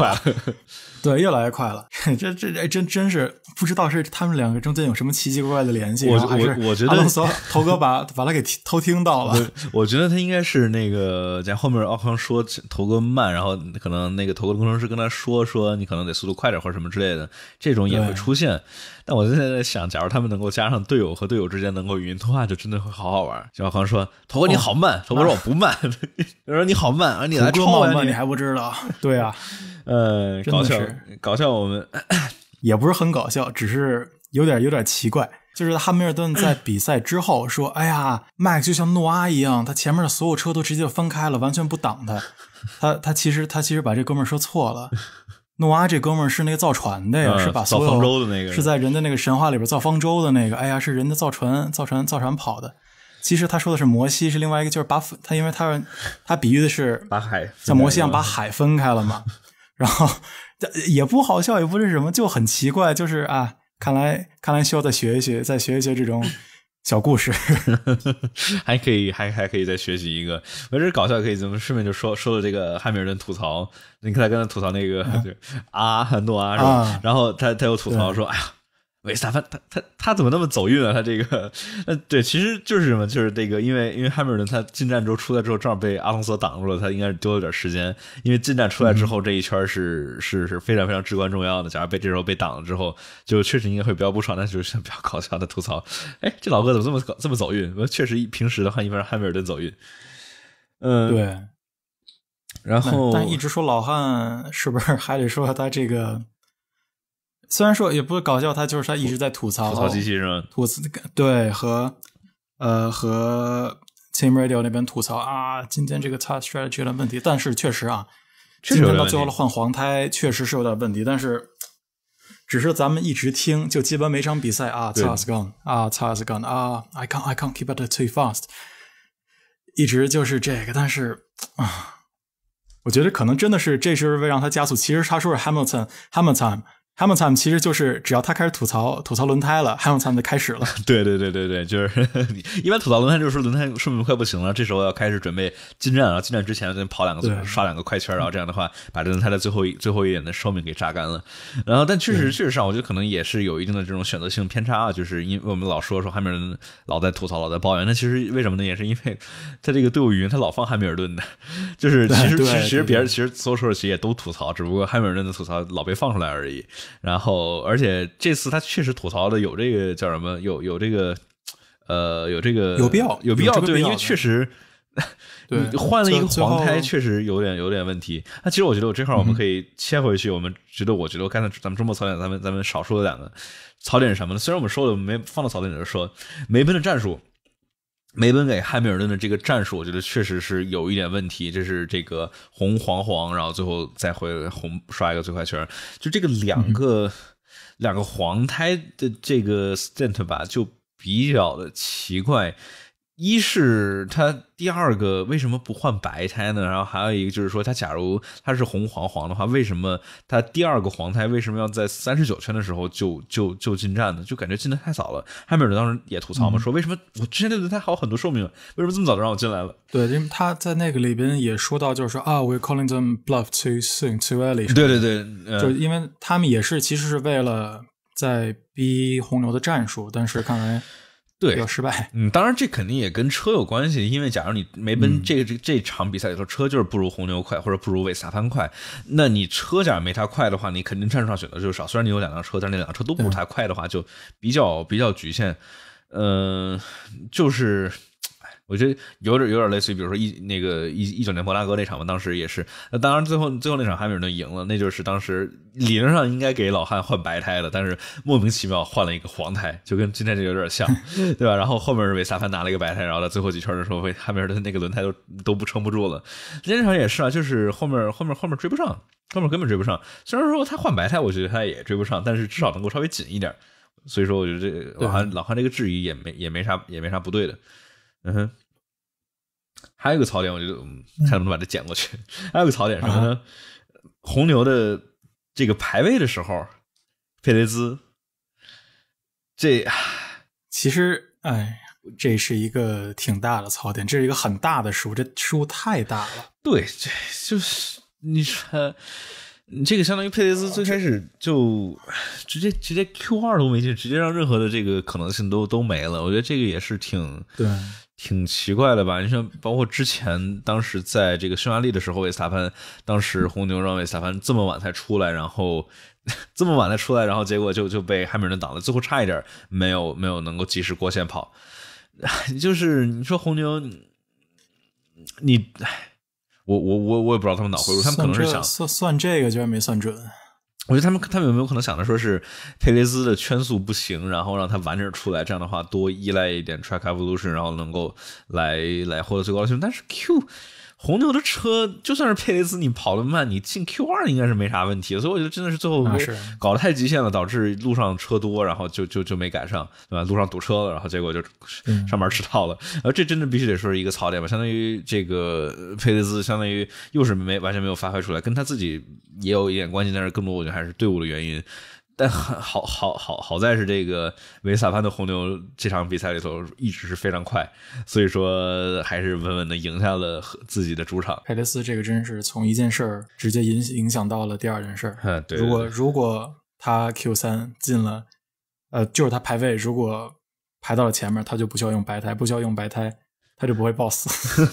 对，越来越快了。这这这真真是不知道是他们两个中间有什么奇奇怪怪的联系，我我我觉得头哥把把他给偷听到了。我觉得他应该是那个在后面，奥康说头哥慢，然后可能那个头哥工程师跟他说说你可能得速度快点或者什么之类的，这种也会出现。但我现在在想，假如他们能够加上队友和队友之间能够语音通话，就真的会好好玩。就奥康说头哥你好慢，头哥说我不慢，他说你好慢，啊你来超我吗？你还不知道？对啊。呃，搞笑搞笑，我们 也不是很搞笑，只是有点有点奇怪。就是汉密尔顿在比赛之后说：“哎呀，迈克就像诺阿一样，他前面的所有车都直接就分开了，完全不挡他。他他其实他其实把这哥们儿说错了。诺阿这哥们儿是那个造船的呀，是把所有方舟的那个，是在人的那个神话里边造方舟的那个。哎呀，是人的造船造船造船跑的。其实他说的是摩西，是另外一个，就是把他因为他他比喻的是把海像摩西一样把海分开了嘛。”然后也也不好笑，也不是什么，就很奇怪，就是啊，看来看来需要再学一学，再学一学这种小故事，还可以，还还可以再学习一个，我只搞笑，可以咱们顺便就说说了这个汉密尔顿吐槽，你看他跟他吐槽那个 啊诺啊，是吧？然后他他又吐槽说，哎呀。喂，三分，他他他怎么那么走运啊？他这个呃，对，其实就是什么，就是这个，因为因为汉密尔顿他进站之后出来之后，正好被阿隆索挡住了，他应该是丢了点时间。因为进站出来之后这一圈是是是非常非常至关重要的。假如被这时候被挡了之后，就确实应该会比较不爽。那就是比较搞笑的吐槽。哎，这老哥怎么这么这么走运？确实，平时的话，一般汉密尔顿走运。嗯，对。然后，但一直说老汉，是不是还得说他这个？虽然说也不是搞笑，他就是他一直在吐槽，吐槽机器人，吐槽对和呃和 Team Radio 那边吐槽啊，今天这个 t o a c h s t r a t e g y 有点问题，但是确实啊，今天到最后了换黄胎确实是有点问题，但是只是咱们一直听，就基本每场比赛啊 t h a r l g u n 啊 t h a r l g u n 啊 I can't I can't keep it too fast，一直就是这个，但是啊，我觉得可能真的是这是为让他加速，其实他说是 Hamilton Hamilton。汉密尔顿其实就是，只要他开始吐槽吐槽轮胎了，汉密尔顿就开始了。对对对对对，就是一般吐槽轮胎就是轮胎寿命快不行了，这时候要开始准备进站了。进站之前再跑两个刷两个快圈，然后这样的话把这轮胎的最后一最后一点的寿命给榨干了。然后但确实确实上，我觉得可能也是有一定的这种选择性偏差啊，就是因为我们老说说汉密尔顿老在吐槽老在抱怨，那其实为什么呢？也是因为他这个队伍语音他老放汉密 尔顿的，就是其实其实其实别人其实所有车其实也都吐槽，只不过汉密尔顿的吐槽老被放出来而已。然后，而且这次他确实吐槽的有这个叫什么？有有这个，呃，有这个有必要有必要对，因为确实，对换了一个黄胎，确实有点有点问题。那其实我觉得，我这块我们可以切回去。我们觉得，我觉得我刚才咱们周末槽点，咱们咱们少说了两个槽点是什么呢？虽然我们说了没放到槽点里说，梅奔的战术。梅奔给汉密尔顿的这个战术，我觉得确实是有一点问题。这是这个红黄黄，然后最后再回红刷一个最快圈，就这个两个两个黄胎的这个 stint 吧，就比较的奇怪。一是他第二个为什么不换白胎呢？然后还有一个就是说，他假如他是红黄黄的话，为什么他第二个黄胎为什么要在三十九圈的时候就就就进站呢？就感觉进的太早了。汉密尔当时也吐槽嘛，说为什么我之前那个轮胎还有很多寿命，为什么这么早就让我进来了？对，因为他在那个里边也说到，就是说啊，we calling them bluff too soon too early。对对对，就因为他们也是其实是为了在逼红牛的战术，但是看来。对，失败。嗯，当然这肯定也跟车有关系，因为假如你没奔这这这场比赛里头，车就是不如红牛快，或者不如维斯塔潘快，那你车假如没他快的话，你肯定战术上选择就少。虽然你有两辆车，但是那两辆车都不太快的话，就比较比较局限。嗯，就是。我觉得有点有点类似于，比如说一那个一一九年博拉哥那场吧，当时也是。那当然最后最后那场汉密尔顿赢了，那就是当时理论上应该给老汉换白胎的，但是莫名其妙换了一个黄胎，就跟今天这有点像，对吧？然后后面维萨潘拿了一个白胎，然后在最后几圈的时候，为汉密尔顿那个轮胎都都不撑不住了。今天这场也是啊，就是后面后面后面追不上，后面根本追不上。虽然说他换白胎，我觉得他也追不上，但是至少能够稍微紧一点。所以说，我觉得这老汉老汉这个质疑也没也没啥也没啥不对的。嗯哼，还有一个槽点，我觉得嗯，看能不能把它剪过去。还有个槽点什么呢？红牛的这个排位的时候，佩雷兹，这其实哎，这是一个挺大的槽点，这是一个很大的失误，这失误太大了。对，这就是你说你这个相当于佩雷兹最开始就直接直接 Q 二都没进，直接让任何的这个可能性都都没了。我觉得这个也是挺对。挺奇怪的吧？你像包括之前，当时在这个匈牙利的时候，维萨潘当时红牛让维萨潘这么晚才出来，然后 这么晚才出来，然后结果就就被汉密尔顿挡了，最后差一点没有没有能够及时过线跑。就是你说红牛，你，我我我我也不知道他们脑回路，他们可能是想算算这个居然没算准。我觉得他们他们有没有可能想着说是佩雷兹的圈速不行，然后让他完整出来，这样的话多依赖一点 Track Evolution，然后能够来来获得最高的分？但是 Q。红牛的车就算是佩雷兹，你跑的慢，你进 Q 二应该是没啥问题。所以我觉得真的是最后搞得太极限了，导致路上车多，然后就就就没赶上，对吧？路上堵车了，然后结果就上班迟到了。而这真的必须得说一个槽点吧，相当于这个佩雷兹，相当于又是没完全没有发挥出来，跟他自己也有一点关系，但是更多我觉得还是队伍的原因。但好好好好在是这个维萨潘的红牛这场比赛里头一直是非常快，所以说还是稳稳的赢下了自己的主场。佩雷斯这个真是从一件事儿直接影影响到了第二件事 对。如果如果他 Q 三进了，呃，就是他排位如果排到了前面，他就不需要用白胎，不需要用白胎。他就不会爆死，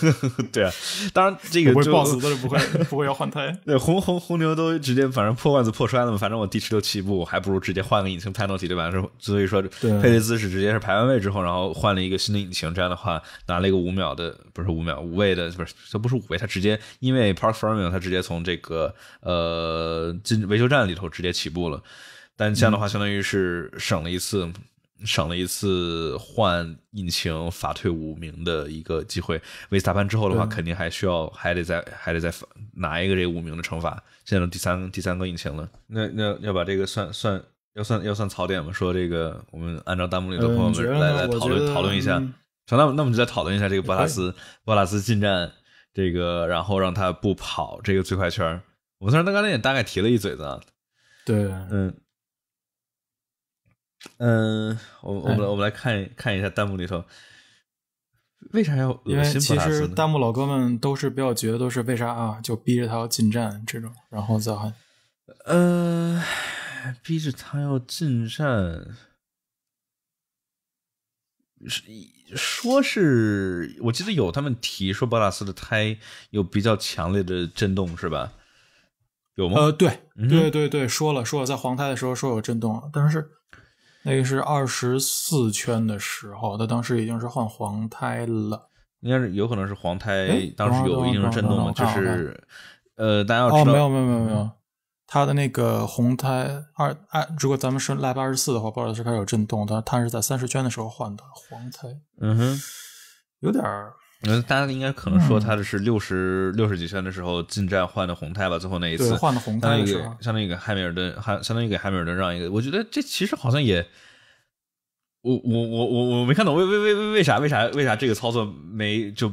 对啊，当然这个不会爆死都是不会，不会要换胎。对红红红牛都直接反正破罐子破摔了嘛，反正我第十六起步，我还不如直接换个引擎、p a l t 体对吧？所以说佩雷兹是直接是排完位之后，然后换了一个新的引擎，这样的话拿了一个五秒的不是五秒五位的不是，它不是五位，它直接因为 Park Farming 它直接从这个呃进维修站里头直接起步了，但这样的话相当于是省了一次。省了一次换引擎罚退五名的一个机会，维斯塔潘之后的话，肯定还需要还得再还得再拿一个这五名的惩罚，在都第三第三个引擎了。那那要把这个算算要算要算槽点吗？说这个我们按照弹幕里的朋友们来来讨论讨论一下。那那我们就再讨论一下这个博拉斯博拉斯进站这个，然后让他不跑这个最快圈。我们虽然他刚才也大概提了一嘴子，对，嗯。嗯，我们我们我们来看看一下弹幕里头，为啥要恶心其实弹幕老哥们都是比较觉得都是为啥啊，就逼着他要进站这种，然后再还，呃，逼着他要进站，是说是我记得有他们提说博拉斯的胎有比较强烈的震动是吧？有吗？呃，对对对对，说了说了，在黄胎的时候说有震动，但是。那个是二十四圈的时候，他当时已经是换黄胎了。应该是有可能是黄胎，当时有一定的震动，就是呃，大家要哦，没有没有没有没有，他的那个红胎二二，如果咱们是 lap 二十四的话，包道是开始有震动，但他是在三十圈的时候换的黄胎。嗯哼，有点儿。大家应该可能说他的是六十六十几圈的时候进站换的红胎吧？最后那一次换的红胎相当于给汉密尔顿，还相当于给汉密尔顿让一个。我觉得这其实好像也，我我我我我没看懂，为为为为为啥为啥为啥这个操作没就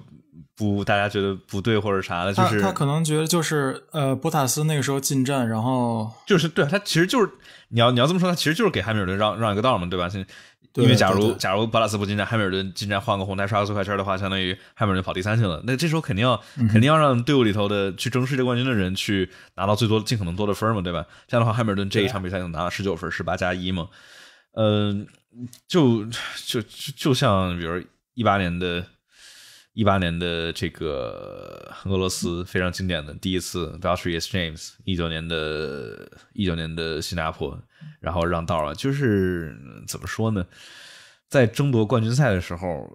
不大家觉得不对或者啥的？就是他可能觉得就是呃，博塔斯那个时候进站，然后就是对他其实就是你要你要这么说，他其实就是给汉密尔顿让让一个道嘛，对吧？因为假如假如巴拉斯不进站，汉密尔顿进站换个红带，刷个最快圈的话，相当于汉密尔顿跑第三去了。那这时候肯定要肯定要让队伍里头的去争世界冠军的人去拿到最多尽可能多的分嘛，对吧？这样的话，汉密尔顿这一场比赛就拿了十九分，十八加一嘛。嗯，就就就就像比如一八年的。一八年的这个俄罗斯非常经典的第一次，Victory is James。一九年的，一九年的新加坡，然后让道了，就是怎么说呢？在争夺冠军赛的时候，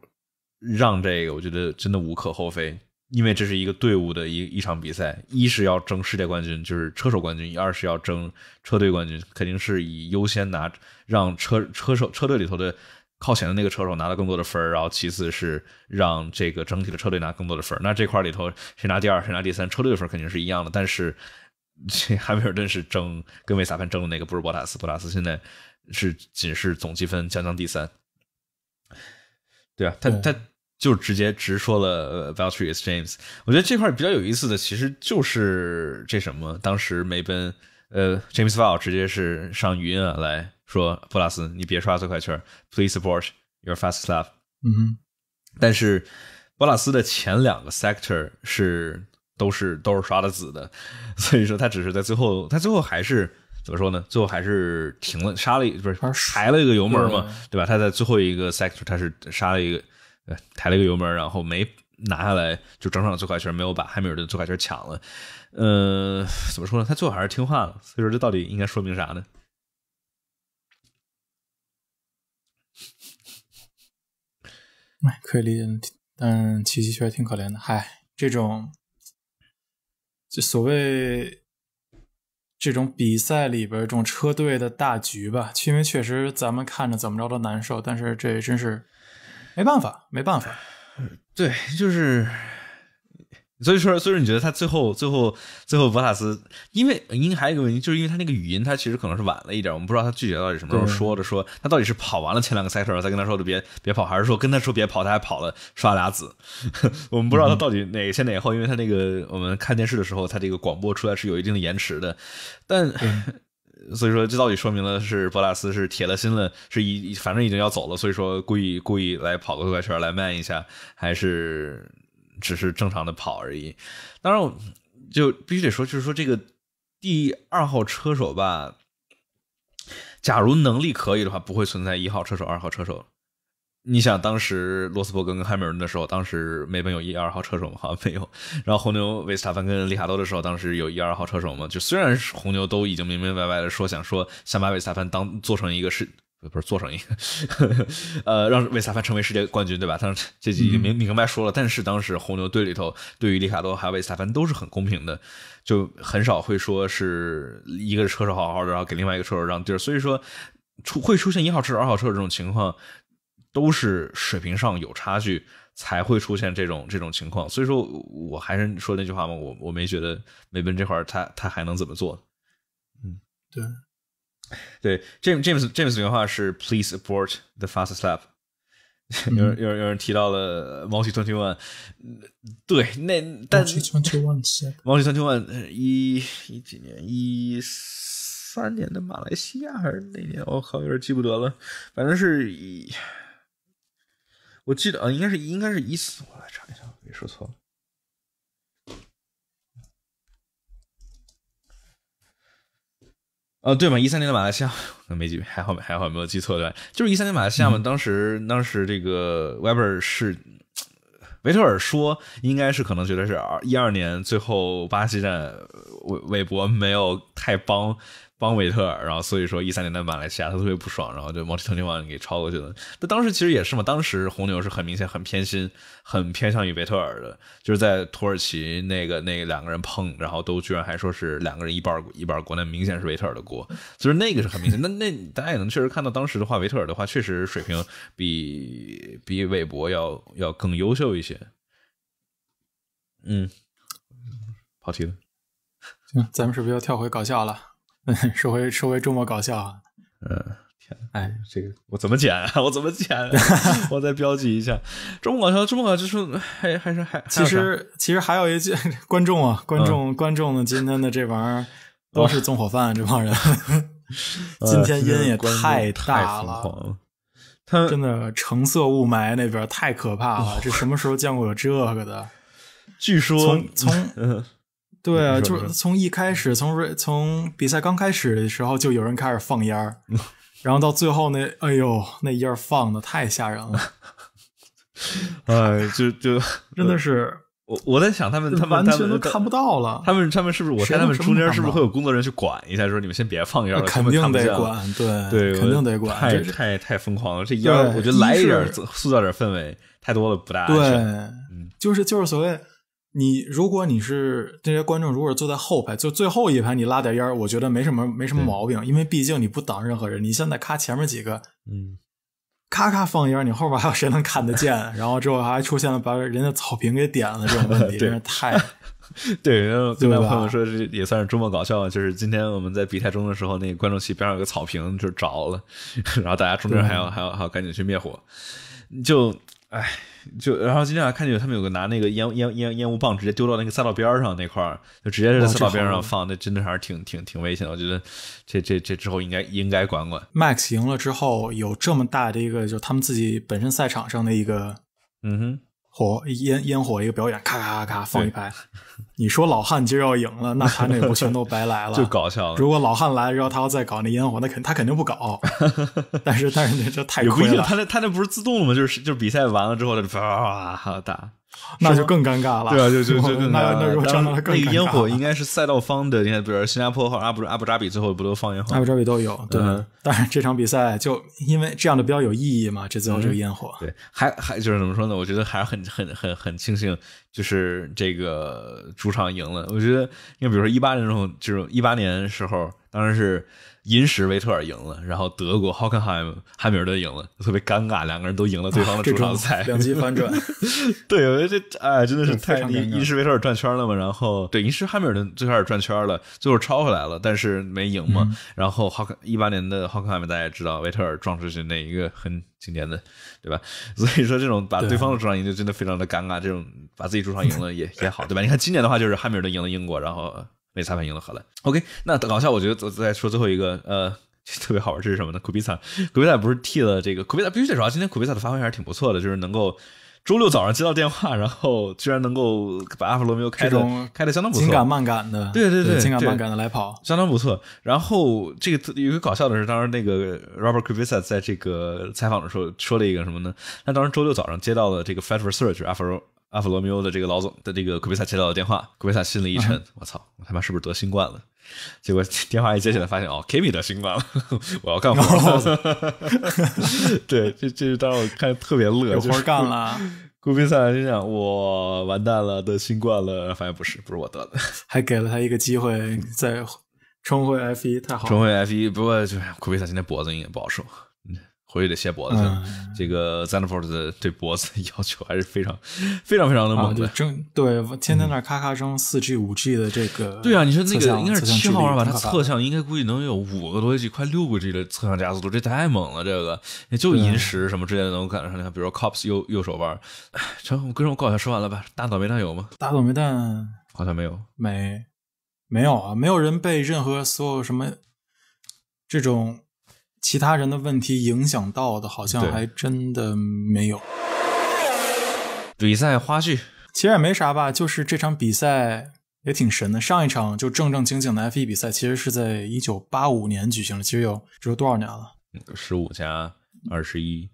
让这个我觉得真的无可厚非，因为这是一个队伍的一一场比赛，一是要争世界冠军，就是车手冠军；二是要争车队冠军，肯定是以优先拿让车车手车队里头的。靠前的那个车手拿了更多的分然后其次是让这个整体的车队拿更多的分那这块里头谁拿第二谁拿第三，车队的分肯定是一样的。但是这汉密尔顿是争跟维萨潘争的那个，不是博塔斯。博塔斯现在是仅是总积分将将第三。对啊，他他就直接直说了，Valtr is James。我觉得这块比较有意思的其实就是这什么，当时梅奔呃 James v a l 直接是上语音啊来。说博拉斯，你别刷最快圈，Please p o r t your f a s t s lap。嗯哼。但是博拉斯的前两个 sector 是都是都是刷的紫的，所以说他只是在最后，他最后还是怎么说呢？最后还是停了，刹了不是抬了一个油门嘛，对吧？他在最后一个 sector 他是刹了一个抬了一个油门，然后没拿下来，就整场最快圈没有把汉密尔顿最快圈抢了。呃，怎么说呢？他最后还是听话了，所以说这到底应该说明啥呢？哎，可以理解，但琪琪确实挺可怜的。嗨，这种，这所谓这种比赛里边这种车队的大局吧，因为确实咱们看着怎么着都难受，但是这真是没办法，没办法。对，就是。所以说，所以说，你觉得他最后、最后、最后，博塔斯，因为为还有一个问题，就是因为他那个语音，他其实可能是晚了一点，我们不知道他具体到底什么时候说的。说他到底是跑完了前两个赛程再跟他说的别别跑，还是说跟他说别跑，他还跑了刷俩子，我们不知道他到底哪先哪后，因为他那个我们看电视的时候，他这个广播出来是有一定的延迟的。但 所以说，这到底说明了是博塔斯是铁了心了，是一反正已经要走了，所以说故意故意来跑个快圈来慢一下，还是？只是正常的跑而已，当然就必须得说，就是说这个第二号车手吧，假如能力可以的话，不会存在一号车手、二号车手。你想当时罗斯伯格跟汉密尔顿的时候，当时梅本有一二号车手吗？好像没有。然后红牛维斯塔潘跟利卡多的时候，当时有一二号车手吗？就虽然红牛都已经明明白白的说想说想把维斯塔潘当做成一个是。不是做生意，呃，让魏萨凡成为世界冠军，对吧？他这已经明明白说了。但是当时红牛队里头，对于里卡多还有魏萨凡都是很公平的，就很少会说是一个车手好好的，然后给另外一个车手让地儿。所以说出会出现一号车手、二号车手这种情况，都是水平上有差距才会出现这种这种情况。所以说我还是说那句话嘛，我我没觉得梅奔这会儿他他还能怎么做？嗯，对。对，James James James 原话是 Please abort the fast slap。有人有人有人提到了 Multi Twenty One，对，那但 Multi Twenty One，Multi Twenty One 一一几年？一三年的马来西亚还是哪年？我靠，有点记不得了。反正是，我记得啊，应该是应该是一次。我来查一下，别说错了。呃，对嘛，一三年的马来西亚 没记，还好还好没有记错对吧？就是一三年马来西亚嘛，当时当时这个 Weber 是维特尔说应该是可能觉得是二一二年最后巴西站韦韦伯没有太帮。帮维特尔，然后所以说一三年的马来西亚他特别不爽，然后就莫西特尼瓦你给超过去了。那当时其实也是嘛，当时红牛是很明显很偏心，很偏向于维特尔的。就是在土耳其那个那两个人碰，然后都居然还说是两个人一半一半国内，明显是维特尔的锅，就是那个是很明显。那那大家也能确实看到，当时的话维特尔的话确实水平比比韦伯要要更优秀一些。嗯，跑题了。行，咱们是不是又跳回搞笑了？说回说回周末搞笑啊，嗯，天，哎，这个我怎么剪啊？我怎么剪？我再标记一下。周末搞笑，周末搞笑就是还还是还。其实其实还有一句 观众啊，观众观众今天的这玩意儿 都是纵火犯，这帮人。今天烟也太大了，他真的橙色雾霾那边太可怕了，这什么时候见过有这个的？据说从从。对啊，就是从一开始，从从比赛刚开始的时候，就有人开始放烟儿，然后到最后那，哎呦，那烟儿放的太吓人了，哎，就就 真的是，我我在想他们，他们完全都看不到了，他们他们是不是我？他们中间是不是会有工作人员去管一下？说你们先别放烟了，肯定得管，对对，肯定得管，太太太疯狂了，这烟儿我觉得来一点，塑造点氛围，太多了不大安全，嗯，就是就是所谓。你如果你是这些观众，如果坐在后排，就最后一排，你拉点烟，我觉得没什么没什么毛病，因为毕竟你不挡任何人。你现在咔前面几个，嗯，咔咔放烟，你后边还有谁能看得见？然后之后还出现了把人家草坪给点了这种问题，真是太 对。然后对外朋友说，这也算是周末搞笑，就是今天我们在比赛中的时候，那个观众席边上有个草坪就着了，然后大家中间还要还要还要赶紧去灭火，就哎。就然后今天还看见他们有个拿那个烟烟烟烟雾棒直接丢到那个赛道边上那块儿，就直接在赛道边上放，那真的还是挺挺挺危险的。我觉得这这这之后应该应该管管。Max 赢了之后有这么大的一个，就他们自己本身赛场上的一个，嗯哼。火烟烟火一个表演，咔咔咔咔放一排。你说老汉今儿要赢了，那他那不全都白来了？就搞笑。如果老汉来了，他要再搞那烟火，那肯他肯定不搞。但是但是那这太亏了。他那他那不是自动的吗？就是就是比赛完了之后，他就啪啪啪啪打。那就更尴尬了，对啊，就就 就更那那就真的更那个烟火应该是赛道方的，你看，比如新加坡和阿布阿布扎比，最后不都放烟火？阿布扎比都有，对。当然这场比赛就因为这样的比较有意义嘛，这最后这个烟火。对，还还就是怎么说呢？我觉得还是很很很很庆幸，就是这个主场赢了。我觉得，因为比如说一八年时候，就是一八年时候，当然是。银石维特尔赢了，然后德国 Hockenheim 汉密尔顿赢了，特别尴尬，两个人都赢了对方的主场赛，两极反转。对，我觉得这哎真的是太你银石维特尔转圈了嘛，然后对银石汉密尔顿最开始转圈了，最后超回来了，但是没赢嘛，然后 Hock 一八年的 Hockenheim 大家也知道维特尔撞出去那一个很经典的对吧？所以说这种把对方的主场赢就真的非常的尴尬，这种把自己主场赢了也也好对吧？你看今年的话就是汉密尔顿赢了英国，然后。没裁反应了，好了，OK。那搞笑，我觉得再说最后一个，呃，特别好玩，这是什么呢？库比萨，库比萨不是替了这个库比萨必须得说啊，今天库比萨的发挥还是挺不错的，就是能够周六早上接到电话，然后居然能够把阿弗罗没欧开的开的相当不错，紧赶慢的，对对对，情感慢感的来跑，相当不错。然后这个有一个搞笑的是，当时那个 Robert k u b i s a 在这个采访的时候说了一个什么呢？他当时周六早上接到了这个 Federer a c h 阿弗罗。阿弗罗密欧的这个老总的这个古比萨接到了电话，古比萨心里一沉，我操，我他妈是不是得新冠了？结果电话一接起来，发现哦，凯米得新冠了，我要干活了。对，这这当时我看特别乐，有活干了。古 比萨心想，我完蛋了，得新冠了。发现不是，不是我得的，还给了他一个机会再重回 F 一，太好。重回 F 一，不过就是古贝萨今天脖子应该不好受。我也得卸脖子，这个 z e n h o r 的对脖子要求还是非常、非常、非常的猛的，争对天天那咔咔争四 G、五 G 的这个。对啊，你说那个应该是七号腕吧？它侧向应该估计能有五个多 G，快六个 G 的侧向加速度，这太猛了！这个也就银石什么之类的能够赶得上。看，比如说 Cops 右右手腕，成，哥们，我搞笑说完了吧？大倒霉蛋有吗？大倒霉蛋，好像没有，没没有啊，没有人被任何所有什么这种。其他人的问题影响到的，好像还真的没有。比赛花絮，其实也没啥吧，就是这场比赛也挺神的。上一场就正正经经的 F 一比赛，其实是在一九八五年举行的，其实有这有多少年了？十五加二十一，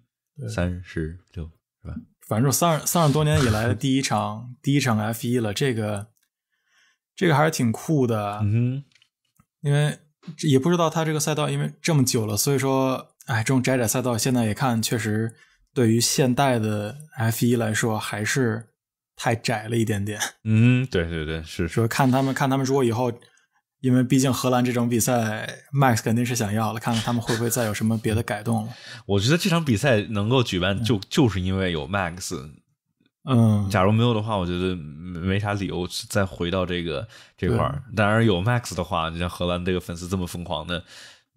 三十六是吧？反正三十三十多年以来的第一场第一场 F 一了，这个这个还是挺酷的。嗯，因为。也不知道他这个赛道，因为这么久了，所以说，哎，这种窄窄赛道现在也看，确实对于现代的 F 一来说还是太窄了一点点。嗯，对对对，是说看他们看他们如果以后，因为毕竟荷兰这场比赛，Max 肯定是想要了，看看他们会不会再有什么别的改动了。我觉得这场比赛能够举办，就就是因为有 Max。嗯，假如没有的话，我觉得没啥理由再回到这个这块儿。当然有 Max 的话，你像荷兰这个粉丝这么疯狂的，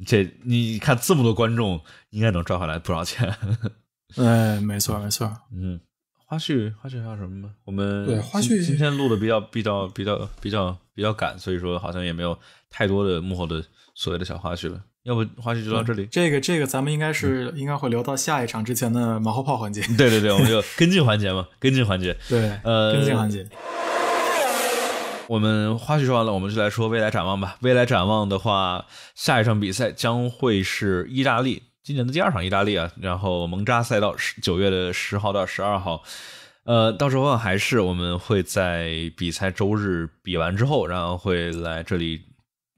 这你看这么多观众，应该能赚回来不少钱。哎，没错没错。嗯，花絮花絮有什么？我们对花絮今天录的比较比较比较比较比较赶，所以说好像也没有太多的幕后的所谓的小花絮了。要不花絮就到这里。这个这个，咱们应该是应该会留到下一场之前的马后炮环节。对对对，我们就跟进环节嘛，跟进环节。对，呃，跟进环节。我们花絮说完了，我们就来说未来展望吧。未来展望的话，下一场比赛将会是意大利今年的第二场意大利啊，然后蒙扎赛道，九月的十号到十二号。呃，到时候还是我们会在比赛周日比完之后，然后会来这里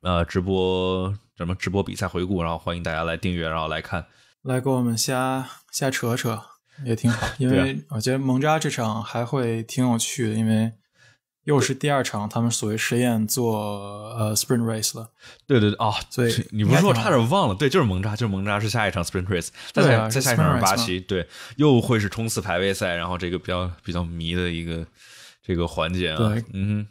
呃，直播。什么直播比赛回顾，然后欢迎大家来订阅，然后来看，来给我们瞎瞎扯扯也挺好，因为我觉得蒙扎这场还会挺有趣的，因为又是第二场他们所谓实验做呃 spring race 了，对对对啊，所以你不是说差点忘了，对，就是蒙扎，就是蒙扎是下一场 spring race，在在下一场是巴西，对，又会是冲刺排位赛，然后这个比较比较迷的一个这个环节啊，嗯。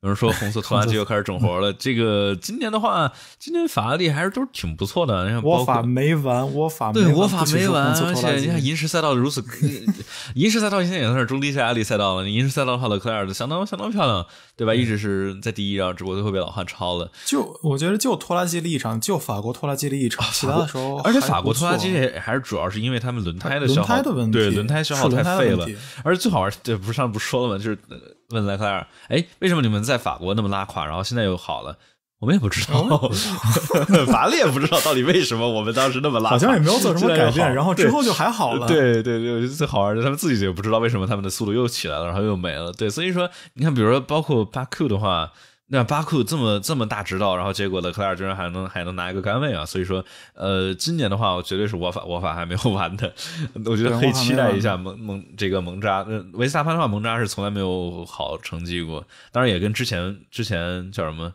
有人说红色拖拉机又开始整活了。这个今年的话，今年法拉利还是都是挺不错的。你看，我法没完，我法对，我法没完。而且你看银石赛道如此，银石赛道现在也算是中低压力赛道了。银石赛道的话，的克莱尔都相当相当漂亮，对吧？一直是在第一后只不过最后被老汉超了。就我觉得，就拖拉机立场，就法国拖拉机立场，其他的时候，而且法国拖拉机还是主要是因为他们轮胎的消耗的问题，对轮胎消耗太废了。而且最好玩，这不上不说了吗？就是。问莱克莱尔，哎，为什么你们在法国那么拉垮，然后现在又好了？我们也不知道，法里也不知道到底为什么我们当时那么拉垮，好像也没有做什么改变，然后之后就还好了。对对对，最好玩的，他们自己也不知道为什么他们的速度又起来了，然后又没了。对，所以说你看，比如说包括八 Q 的话。那巴库这么这么大指导，然后结果勒克莱尔居然还能还能拿一个杆位啊！所以说，呃，今年的话，我绝对是我法我法还没有完的，我觉得可以期待一下蒙蒙这个蒙扎。维斯萨潘的话，蒙扎是从来没有好成绩过，当然也跟之前之前叫什么。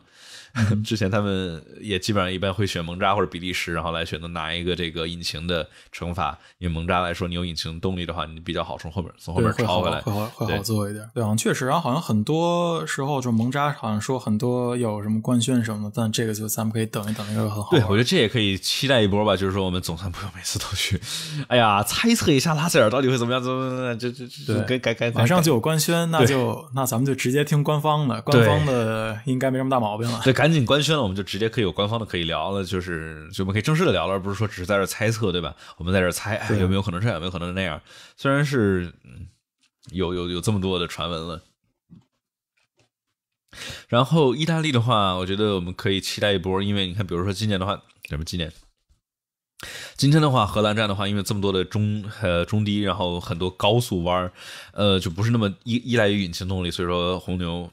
之前他们也基本上一般会选蒙扎或者比利时，然后来选择拿一个这个引擎的惩罚。因为蒙扎来说，你有引擎动力的话，你比较好从后面从后面抄回来，会会好做一点。对，确实。然后好像很多时候就蒙扎好像说很多有什么官宣什么，但这个就咱们可以等一等，这个很好。对，我觉得这也可以期待一波吧。就是说，我们总算不用每次都去，哎呀，猜测一下拉塞尔到底会怎么样，怎么怎么，这这这，该，马上就有官宣，那就那咱们就直接听官方的，官方的应该没什么大毛病了。赶紧官宣了，我们就直接可以有官方的可以聊了，就是就我们可以正式的聊了，而不是说只是在这猜测，对吧？我们在这猜有没有可能这样，有没有可能那样？虽然是 有有有这么多的传闻了，然后意大利的话，我觉得我们可以期待一波，因为你看，比如说今年的话，什么今年？今天的话，荷兰站的话，因为这么多的中呃中低，然后很多高速弯儿，呃，就不是那么依依赖于引擎动力，所以说红牛。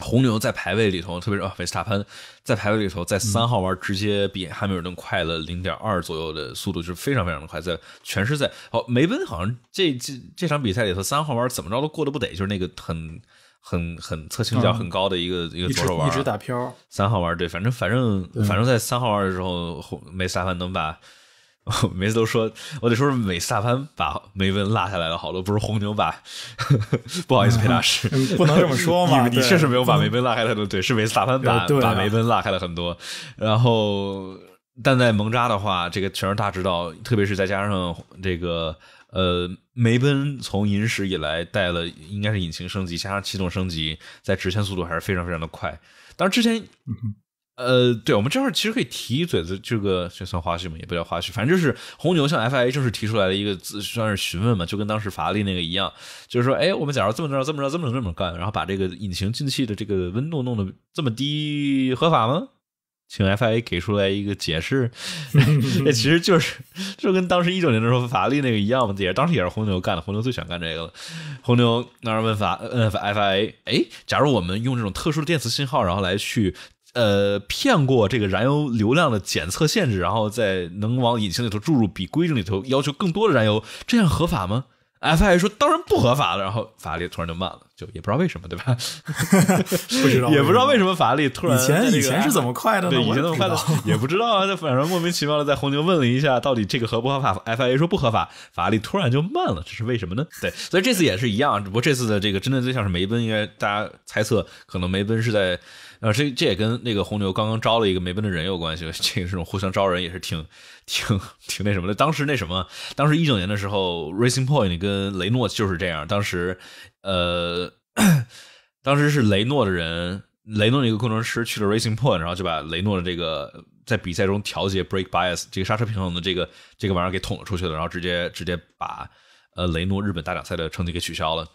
红牛在排位里头，特别是啊，维斯塔潘在排位里头，在三号弯直接比汉密尔顿快了零点二左右的速度，就是非常非常的快。在全是在哦，梅奔好像这这这场比赛里头，三号弯怎么着都过得不得，就是那个很很很侧倾角很高的一个一个左手弯，一直打漂。三号弯对，反正反正反正在三号弯的时候，梅斯塔潘能把。每次都说，我得说，是美萨潘把梅奔拉下来了好多，不是红牛把。不好意思，裴大师，不能这么说嘛。你确实没有把梅奔拉开来的，对，是美萨潘把把梅奔拉开了很多。然后，但在蒙扎的话，这个全是大指导，特别是再加上这个呃梅奔从引时以来带了，应该是引擎升级加上气动升级，在直线速度还是非常非常的快。当然之前。呃，对，我们这会其实可以提一嘴的，这个这算花絮吗？也不叫花絮，反正就是红牛向 FIA 正式提出来的一个，算是询问嘛，就跟当时法拉利那个一样，就是说，哎，我们假如这么着、这么着、这么着、这么干，然后把这个引擎进气的这个温度弄得这么低，合法吗？请 FIA 给出来一个解释。那其实就是，就跟当时一九年的时候法拉利那个一样嘛，也当时也是红牛干的，红牛最喜欢干这个了。红牛那儿问法，嗯，FIA，哎，假如我们用这种特殊的电磁信号，然后来去。呃，骗过这个燃油流量的检测限制，然后再能往引擎里头注入比规定里头要求更多的燃油，这样合法吗？FIA 说当然不合法了，然后法力突然就慢了，就也不知道为什么，对吧？不知道，也不知道为什么法力突然。以前以前是怎么快的？对，以前那么快的，也不知道啊。就反正莫名其妙的，在红牛问了一下，到底这个合不合法？FIA 说不合法，法力突然就慢了，这是为什么呢？对，所以这次也是一样，只不过这次的这个真正对象是梅奔，应该大家猜测可能梅奔是在。呃，这这也跟那个红牛刚刚招了一个没奔的人有关系。这个种互相招人也是挺挺挺那什么的。当时那什么，当时一九年的时候，Racing Point 跟雷诺就是这样。当时，呃，当时是雷诺的人，雷诺的一个工程师去了 Racing Point，然后就把雷诺的这个在比赛中调节 brake bias 这个刹车平衡的这个这个玩意儿给捅了出去了，然后直接直接把呃雷诺日本大奖赛的成绩给取消了。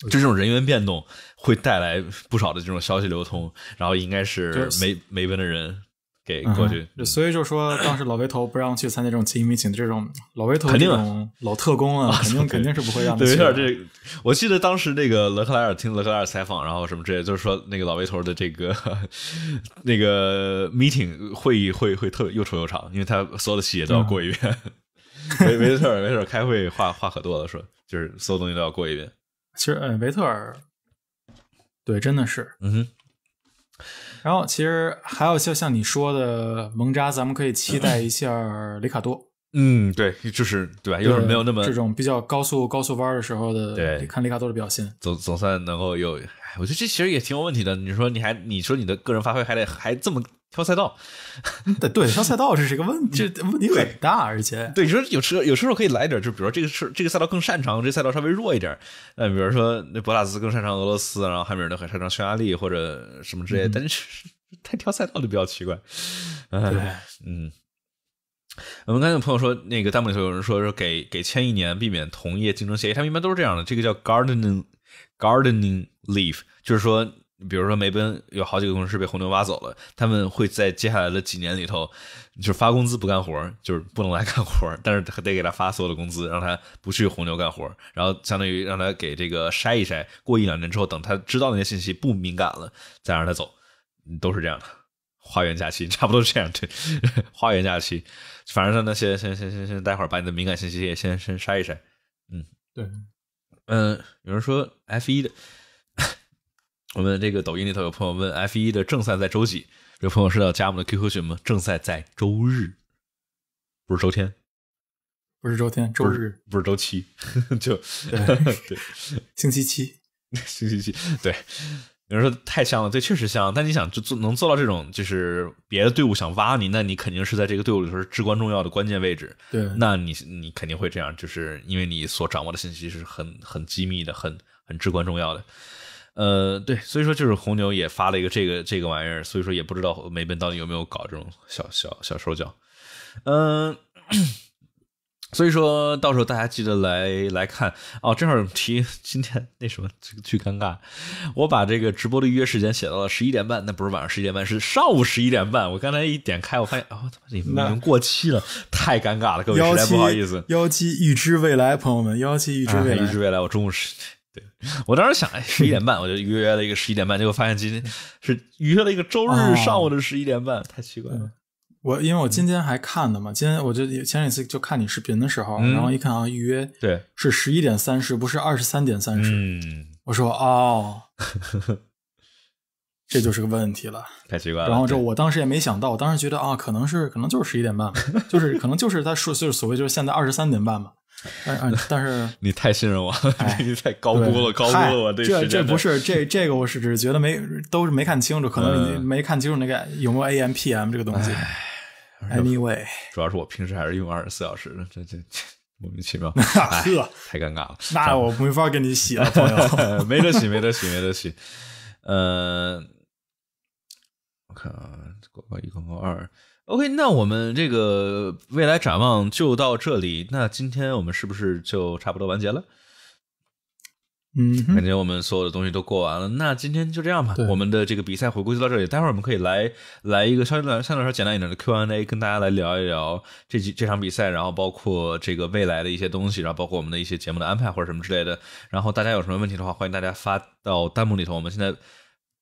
就这种人员变动。会带来不少的这种消息流通，然后应该是没没门的人给过去。所以就说，当时老维头不让去参加这种集 meeting 这种老维头这种老特工啊，肯定肯定是不会让。对，有点这。我记得当时那个勒克莱尔听勒克莱尔采访，然后什么之类，就是说那个老维头的这个 那个 meeting 会议会会特又长又长，因为他所有的细节都要过一遍。没没错，没错，开会话话可多了，说就是所有东西都要过一遍。其实，嗯，特尔对，真的是，嗯哼。然后其实还有就像你说的蒙扎，咱们可以期待一下里卡多。嗯，对，就是对吧？又是没有那么这种比较高速高速弯的时候的，对，看里卡多的表现，总总算能够有。我觉得这其实也挺有问题的。你说你还你说你的个人发挥还得还这么。挑赛道，对对，挑赛道这是一个问，题，这问题很大，而且对你说有候有时候可以来点，就比如说这个是这个赛道更擅长，这赛道稍微弱一点，那比如说那博拉兹更擅长俄罗斯，然后汉米尔顿很擅长匈牙利或者什么之类，但是太挑赛道就比较奇怪。对，嗯，我们刚才有朋友说，那个弹幕里头有人说是给给签一年，避免同业竞争协议，他们一般都是这样的，这个叫 gardening gardening leave，就是说。比如说，梅奔有好几个工程师被红牛挖走了，他们会在接下来的几年里头，就是发工资不干活，就是不能来干活，但是得给他发所有的工资，让他不去红牛干活，然后相当于让他给这个筛一筛。过一两年之后，等他知道那些信息不敏感了，再让他走，都是这样的。花园假期 差不多这样，对，花园假期，反正那先先先先先，待会儿把你的敏感信息也先先筛一筛。嗯，对，嗯，有人说 F 一的。我们这个抖音里头有朋友问 F 一的正赛在周几？有朋友是要加我们的 QQ 群吗？正赛在周日，不是周天，不是周天，周日不是周七，就对对，星期七，星期七，对。有人说太像了，这确实像。但你想，就做能做到这种，就是别的队伍想挖你，那你肯定是在这个队伍里头是至关重要的关键位置。对，那你你肯定会这样，就是因为你所掌握的信息是很很机密的，很很至关重要的。呃，对，所以说就是红牛也发了一个这个这个玩意儿，所以说也不知道梅奔到底有没有搞这种小小小手脚。嗯，所以说到时候大家记得来来看哦。正好提今天那什么巨尴尬，我把这个直播的预约时间写到了十一点半，那不是晚上十一点半，是上午十一点半。我刚才一点开，我发现哦，你们你们过期了，太尴尬了，各位，实在不好意思。幺七预知未来，朋友们，幺七预知未来，预知未来。我中午十。我当时想，十一点半我就预约了一个十一点半，结果发现今天是预约了一个周日上午的十一点半，太奇怪了。我因为我今天还看的嘛，今天我就前两次就看你视频的时候，然后一看啊，预约对是十一点三十，不是二十三点三十。我说哦，这就是个问题了，太奇怪了。然后这我当时也没想到，我当时觉得啊，可能是可能就是十一点半，就是可能就是他说就是所谓就是现在二十三点半嘛。但但是 你太信任我，你太高估了，高估了我。对这这不是这这个，我是只是觉得没都是没看清楚，可能你没看清楚那个有没有 AMPM 这个东西。Anyway，主要是我平时还是用二十四小时的，这这莫名其妙，呵，太尴尬了。那我没法跟你洗了，朋友，没得洗，没得洗，没得洗。呃，我看，啊，广告一，广告二。OK，那我们这个未来展望就到这里。那今天我们是不是就差不多完结了？嗯，感觉我们所有的东西都过完了。那今天就这样吧。我们的这个比赛回顾就到这里，待会儿我们可以来来一个相对来相对来说简单一点的 Q&A，跟大家来聊一聊这几这场比赛，然后包括这个未来的一些东西，然后包括我们的一些节目的安排或者什么之类的。然后大家有什么问题的话，欢迎大家发到弹幕里头。我们现在。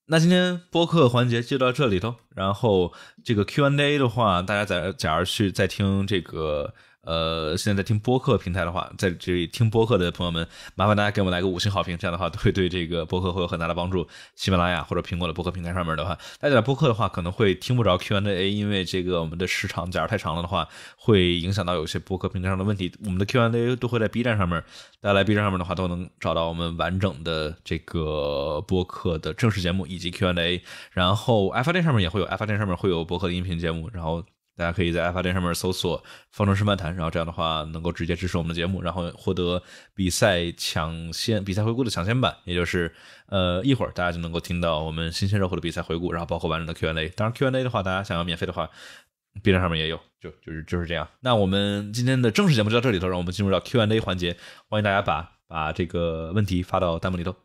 那今天播客环节就到这里头，然后这个 Q and A 的话，大家在假如去在听这个。呃，现在在听播客平台的话，在这里听播客的朋友们，麻烦大家给我们来个五星好评，这样的话会对这个播客会有很大的帮助。喜马拉雅或者苹果的播客平台上面的话，大家在播客的话可能会听不着 Q&A，因为这个我们的时长假如太长了的话，会影响到有些播客平台上的问题。我们的 Q&A 都会在 B 站上面，大家来 B 站上面的话都能找到我们完整的这个播客的正式节目以及 Q&A。然后爱发电上面也会有，爱发电上面会有播客的音频节目。然后大家可以在爱发电上面搜索“方程式漫谈”，然后这样的话能够直接支持我们的节目，然后获得比赛抢先、比赛回顾的抢先版，也就是呃一会儿大家就能够听到我们新鲜热乎的比赛回顾，然后包括完整的 Q&A。当然 Q&A 的话，大家想要免费的话，B 站上面也有，就就是就是这样。那我们今天的正式节目就到这里头，让我们进入到 Q&A 环节，欢迎大家把把这个问题发到弹幕里头。